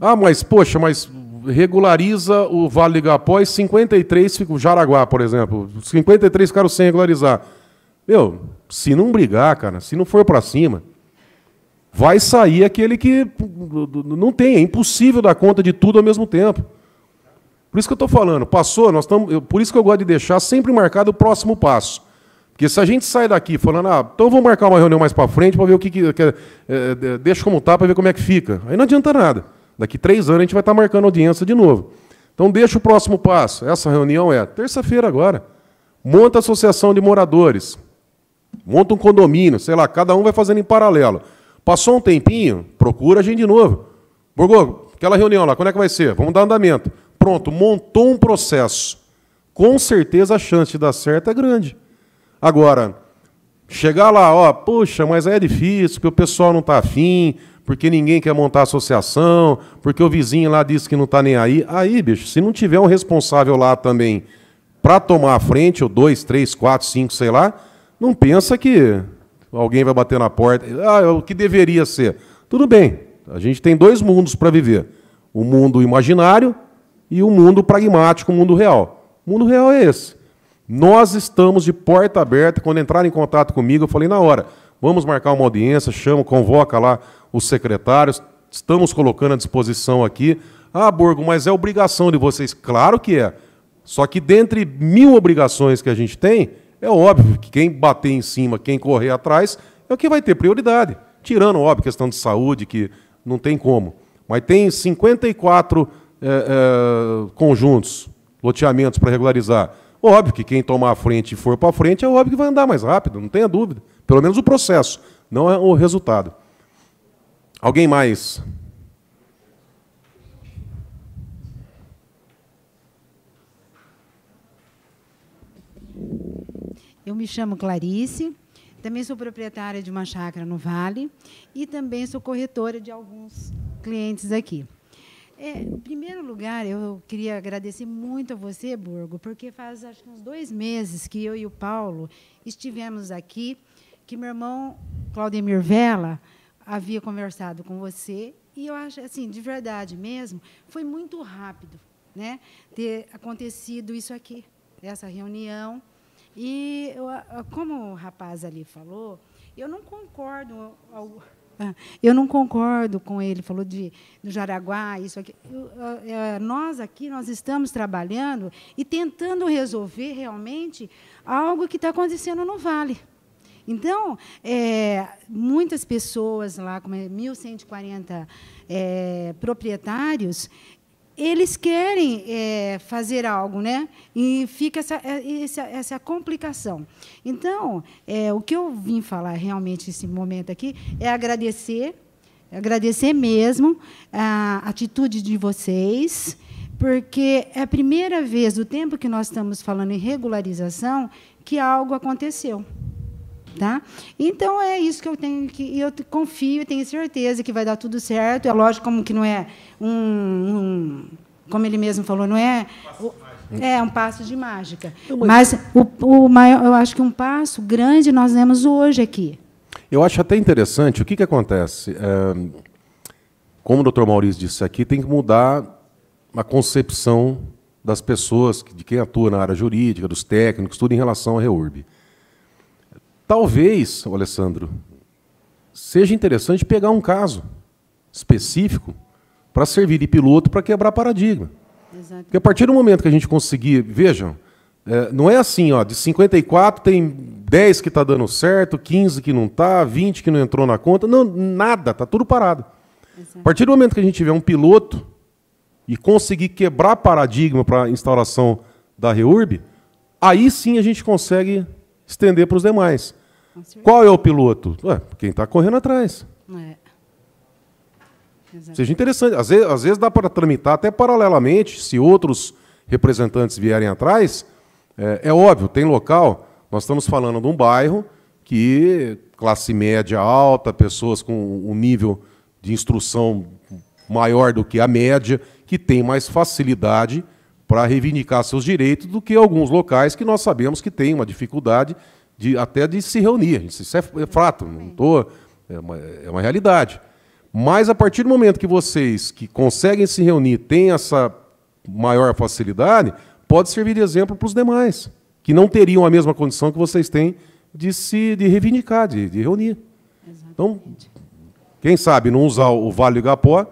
Ah, mas, poxa, mas regulariza o Vale do Igapó e 53 fica Jaraguá, por exemplo. 53 ficaram sem regularizar. Meu, se não brigar, cara, se não for para cima, vai sair aquele que não tem, é impossível dar conta de tudo ao mesmo tempo. Por isso que eu estou falando, passou, nós estamos. Por isso que eu gosto de deixar sempre marcado o próximo passo. Porque se a gente sai daqui falando, ah, então vou marcar uma reunião mais para frente para ver o que. que, que é, é deixa como está para ver como é que fica. Aí não adianta nada. Daqui três anos a gente vai estar tá marcando audiência de novo. Então deixa o próximo passo. Essa reunião é terça-feira agora. Monta a associação de moradores monta um condomínio, sei lá, cada um vai fazendo em paralelo. Passou um tempinho, procura a gente de novo. Borgo, aquela reunião lá, quando é que vai ser? Vamos dar andamento. Pronto, montou um processo. Com certeza a chance de dar certo é grande. Agora, chegar lá, ó, puxa, mas aí é difícil, porque o pessoal não está afim, porque ninguém quer montar associação, porque o vizinho lá disse que não está nem aí. Aí, bicho, se não tiver um responsável lá também para tomar a frente, ou dois, três, quatro, cinco, sei lá, não pensa que alguém vai bater na porta, ah, o que deveria ser. Tudo bem, a gente tem dois mundos para viver: o mundo imaginário e o mundo pragmático, o mundo real. O mundo real é esse. Nós estamos de porta aberta. Quando entraram em contato comigo, eu falei na hora: vamos marcar uma audiência, chamo, convoca lá os secretários, estamos colocando à disposição aqui. Ah, Borgo, mas é obrigação de vocês. Claro que é. Só que dentre mil obrigações que a gente tem, é óbvio que quem bater em cima, quem correr atrás, é o que vai ter prioridade. Tirando, óbvio, questão de saúde, que não tem como. Mas tem 54 é, é, conjuntos, loteamentos para regularizar. Óbvio que quem tomar a frente e for para frente, é óbvio que vai andar mais rápido, não tenha dúvida. Pelo menos o processo, não é o resultado. Alguém mais? Eu me chamo Clarice, também sou proprietária de uma chácara no Vale e também sou corretora de alguns clientes aqui. É, em primeiro lugar, eu queria agradecer muito a você, Burgo, porque faz acho que uns dois meses que eu e o Paulo estivemos aqui, que meu irmão Claudemir Vela havia conversado com você e eu acho assim, de verdade mesmo, foi muito rápido, né, ter acontecido isso aqui, essa reunião e eu, como o rapaz ali falou, eu não concordo. Ao, eu não concordo com ele, falou de do Jaraguá, isso aqui. Eu, eu, é, nós aqui nós estamos trabalhando e tentando resolver realmente algo que está acontecendo no Vale. Então, é, muitas pessoas lá, como é, 1.140 é, proprietários, eles querem é, fazer algo, né? E fica essa, é, essa, essa complicação. Então, é, o que eu vim falar realmente nesse momento aqui é agradecer, é agradecer mesmo a atitude de vocês, porque é a primeira vez do tempo que nós estamos falando em regularização que algo aconteceu. Tá? Então é isso que eu tenho que eu confio, e tenho certeza que vai dar tudo certo. É lógico como que não é um, um como ele mesmo falou, não é é um passo de mágica. Mas o, o maior, eu acho que um passo grande nós temos hoje aqui. Eu acho até interessante o que, que acontece. É, como o doutor Maurício disse aqui, tem que mudar a concepção das pessoas, de quem atua na área jurídica, dos técnicos, tudo em relação à REURB. Talvez, Alessandro, seja interessante pegar um caso específico para servir de piloto para quebrar paradigma. Exato. Porque a partir do momento que a gente conseguir, vejam, é, não é assim, ó, de 54 tem 10 que está dando certo, 15 que não está, 20 que não entrou na conta, não, nada, está tudo parado. Exato. A partir do momento que a gente tiver um piloto e conseguir quebrar paradigma para a instauração da REURB, aí sim a gente consegue estender para os demais. Qual é o piloto? Ué, quem está correndo atrás. É. Seja interessante. Às vezes, às vezes dá para tramitar até paralelamente, se outros representantes vierem atrás. É, é óbvio, tem local. Nós estamos falando de um bairro que classe média alta, pessoas com um nível de instrução maior do que a média, que tem mais facilidade para reivindicar seus direitos do que alguns locais que nós sabemos que têm uma dificuldade de, até de se reunir. Isso é fato, não tô, é, uma, é uma realidade. Mas a partir do momento que vocês que conseguem se reunir têm essa maior facilidade, pode servir de exemplo para os demais, que não teriam a mesma condição que vocês têm de se de reivindicar, de, de reunir. Exatamente. Então, quem sabe não usar o Vale do Igapó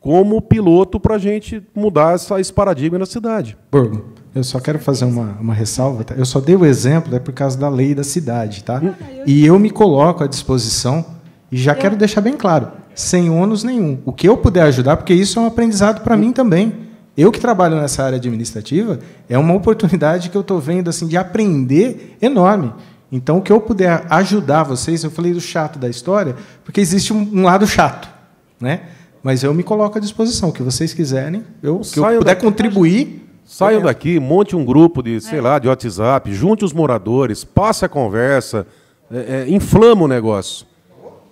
como piloto para a gente mudar essa, esse paradigma na cidade. Burgo. Eu só quero fazer uma, uma ressalva. Tá? Eu só dei o exemplo, é por causa da lei da cidade, tá? Hum. E eu me coloco à disposição e já quero deixar bem claro, sem ônus nenhum. O que eu puder ajudar, porque isso é um aprendizado para mim também. Eu que trabalho nessa área administrativa, é uma oportunidade que eu estou vendo assim de aprender enorme. Então, o que eu puder ajudar vocês, eu falei do chato da história, porque existe um lado chato, né? Mas eu me coloco à disposição. O que vocês quiserem, eu, o que eu puder contribuir, Saiam daqui, monte um grupo de, sei é. lá, de WhatsApp, junte os moradores, passe a conversa, é, é, inflama o negócio.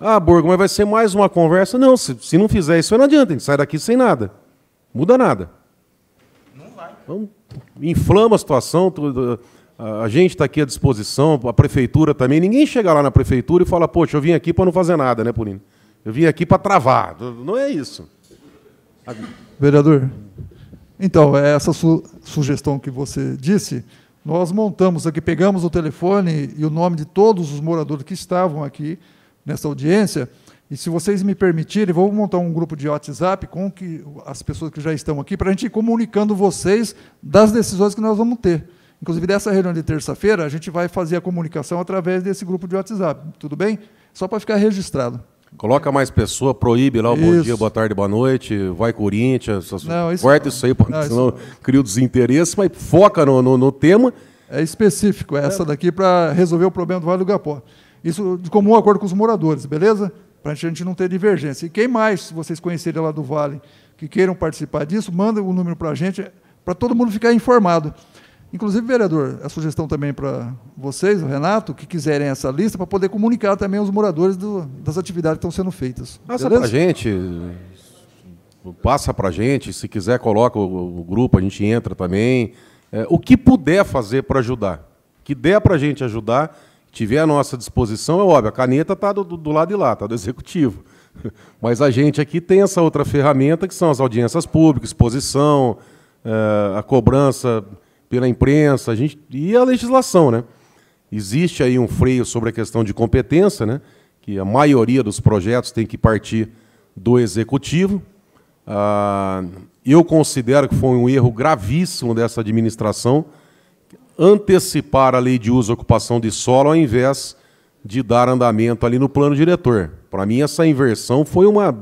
Ah, Borgo, mas vai ser mais uma conversa? Não, se, se não fizer isso, não adianta, a gente sai daqui sem nada. Muda nada. Não vai. Então, inflama a situação, tudo, a gente está aqui à disposição, a prefeitura também. Ninguém chega lá na prefeitura e fala, poxa, eu vim aqui para não fazer nada, né, Polino? Eu vim aqui para travar. Não é isso. Vereador, então, é essa su sugestão que você disse, nós montamos aqui, pegamos o telefone e o nome de todos os moradores que estavam aqui nessa audiência, e se vocês me permitirem, vou montar um grupo de WhatsApp com que, as pessoas que já estão aqui, para a gente ir comunicando vocês das decisões que nós vamos ter. Inclusive, dessa reunião de terça-feira, a gente vai fazer a comunicação através desse grupo de WhatsApp, tudo bem? Só para ficar registrado. Coloca mais pessoa, proíbe lá o bom dia, boa tarde, boa noite, vai Corinthians, não, isso corta não. isso aí, porque não, senão isso... cria o desinteresse, mas foca no, no, no tema. É específico é é. essa é. daqui para resolver o problema do Vale do Gapó. Isso de comum acordo com os moradores, beleza? Para a gente não ter divergência. E quem mais vocês conhecerem lá do Vale que queiram participar disso, manda o um número para a gente, para todo mundo ficar informado. Inclusive, vereador, a sugestão também para vocês, o Renato, que quiserem essa lista, para poder comunicar também aos moradores do, das atividades que estão sendo feitas. Passa para a gente, passa para a gente, se quiser coloca o, o, grupo, a gente entra também. É, o que puder fazer para ajudar, que der para a gente ajudar, tiver à nossa disposição, é óbvio, a caneta está do, do lado de lá, está do executivo. Mas a gente aqui tem essa outra ferramenta, que são as audiências públicas, exposição, é, a cobrança pela imprensa, a gente e a legislação, né? Existe aí um freio sobre a questão de competência, né? Que a maioria dos projetos tem que partir do executivo. Ah, eu considero que foi um erro gravíssimo dessa administração antecipar a lei de uso e ocupação de solo ao invés de dar andamento ali no plano diretor. Para mim, essa inversão foi uma,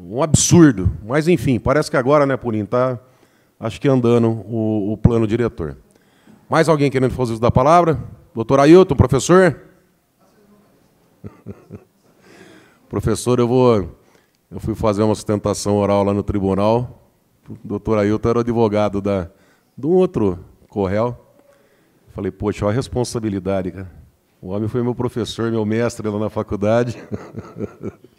um absurdo. Mas, enfim, parece que agora, né, Purim, está acho que andando o, o plano diretor. Mais alguém querendo fazer uso da palavra? Doutor Ailton, professor? professor, eu vou. Eu fui fazer uma sustentação oral lá no tribunal. O doutor Ailton era advogado da, do outro Correl. Falei, poxa, olha a responsabilidade, cara. O homem foi meu professor, meu mestre lá na faculdade.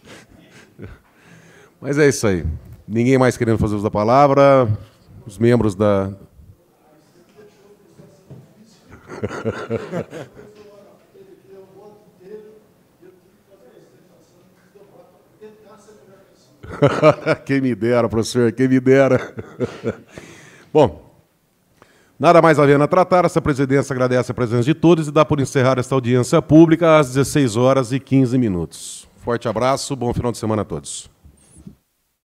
Mas é isso aí. Ninguém mais querendo fazer uso da palavra os membros da. quem me dera, professor, quem me dera. Bom, nada mais havendo a tratar, essa presidência agradece a presença de todos e dá por encerrar esta audiência pública às 16 horas e 15 minutos. Forte abraço, bom final de semana a todos.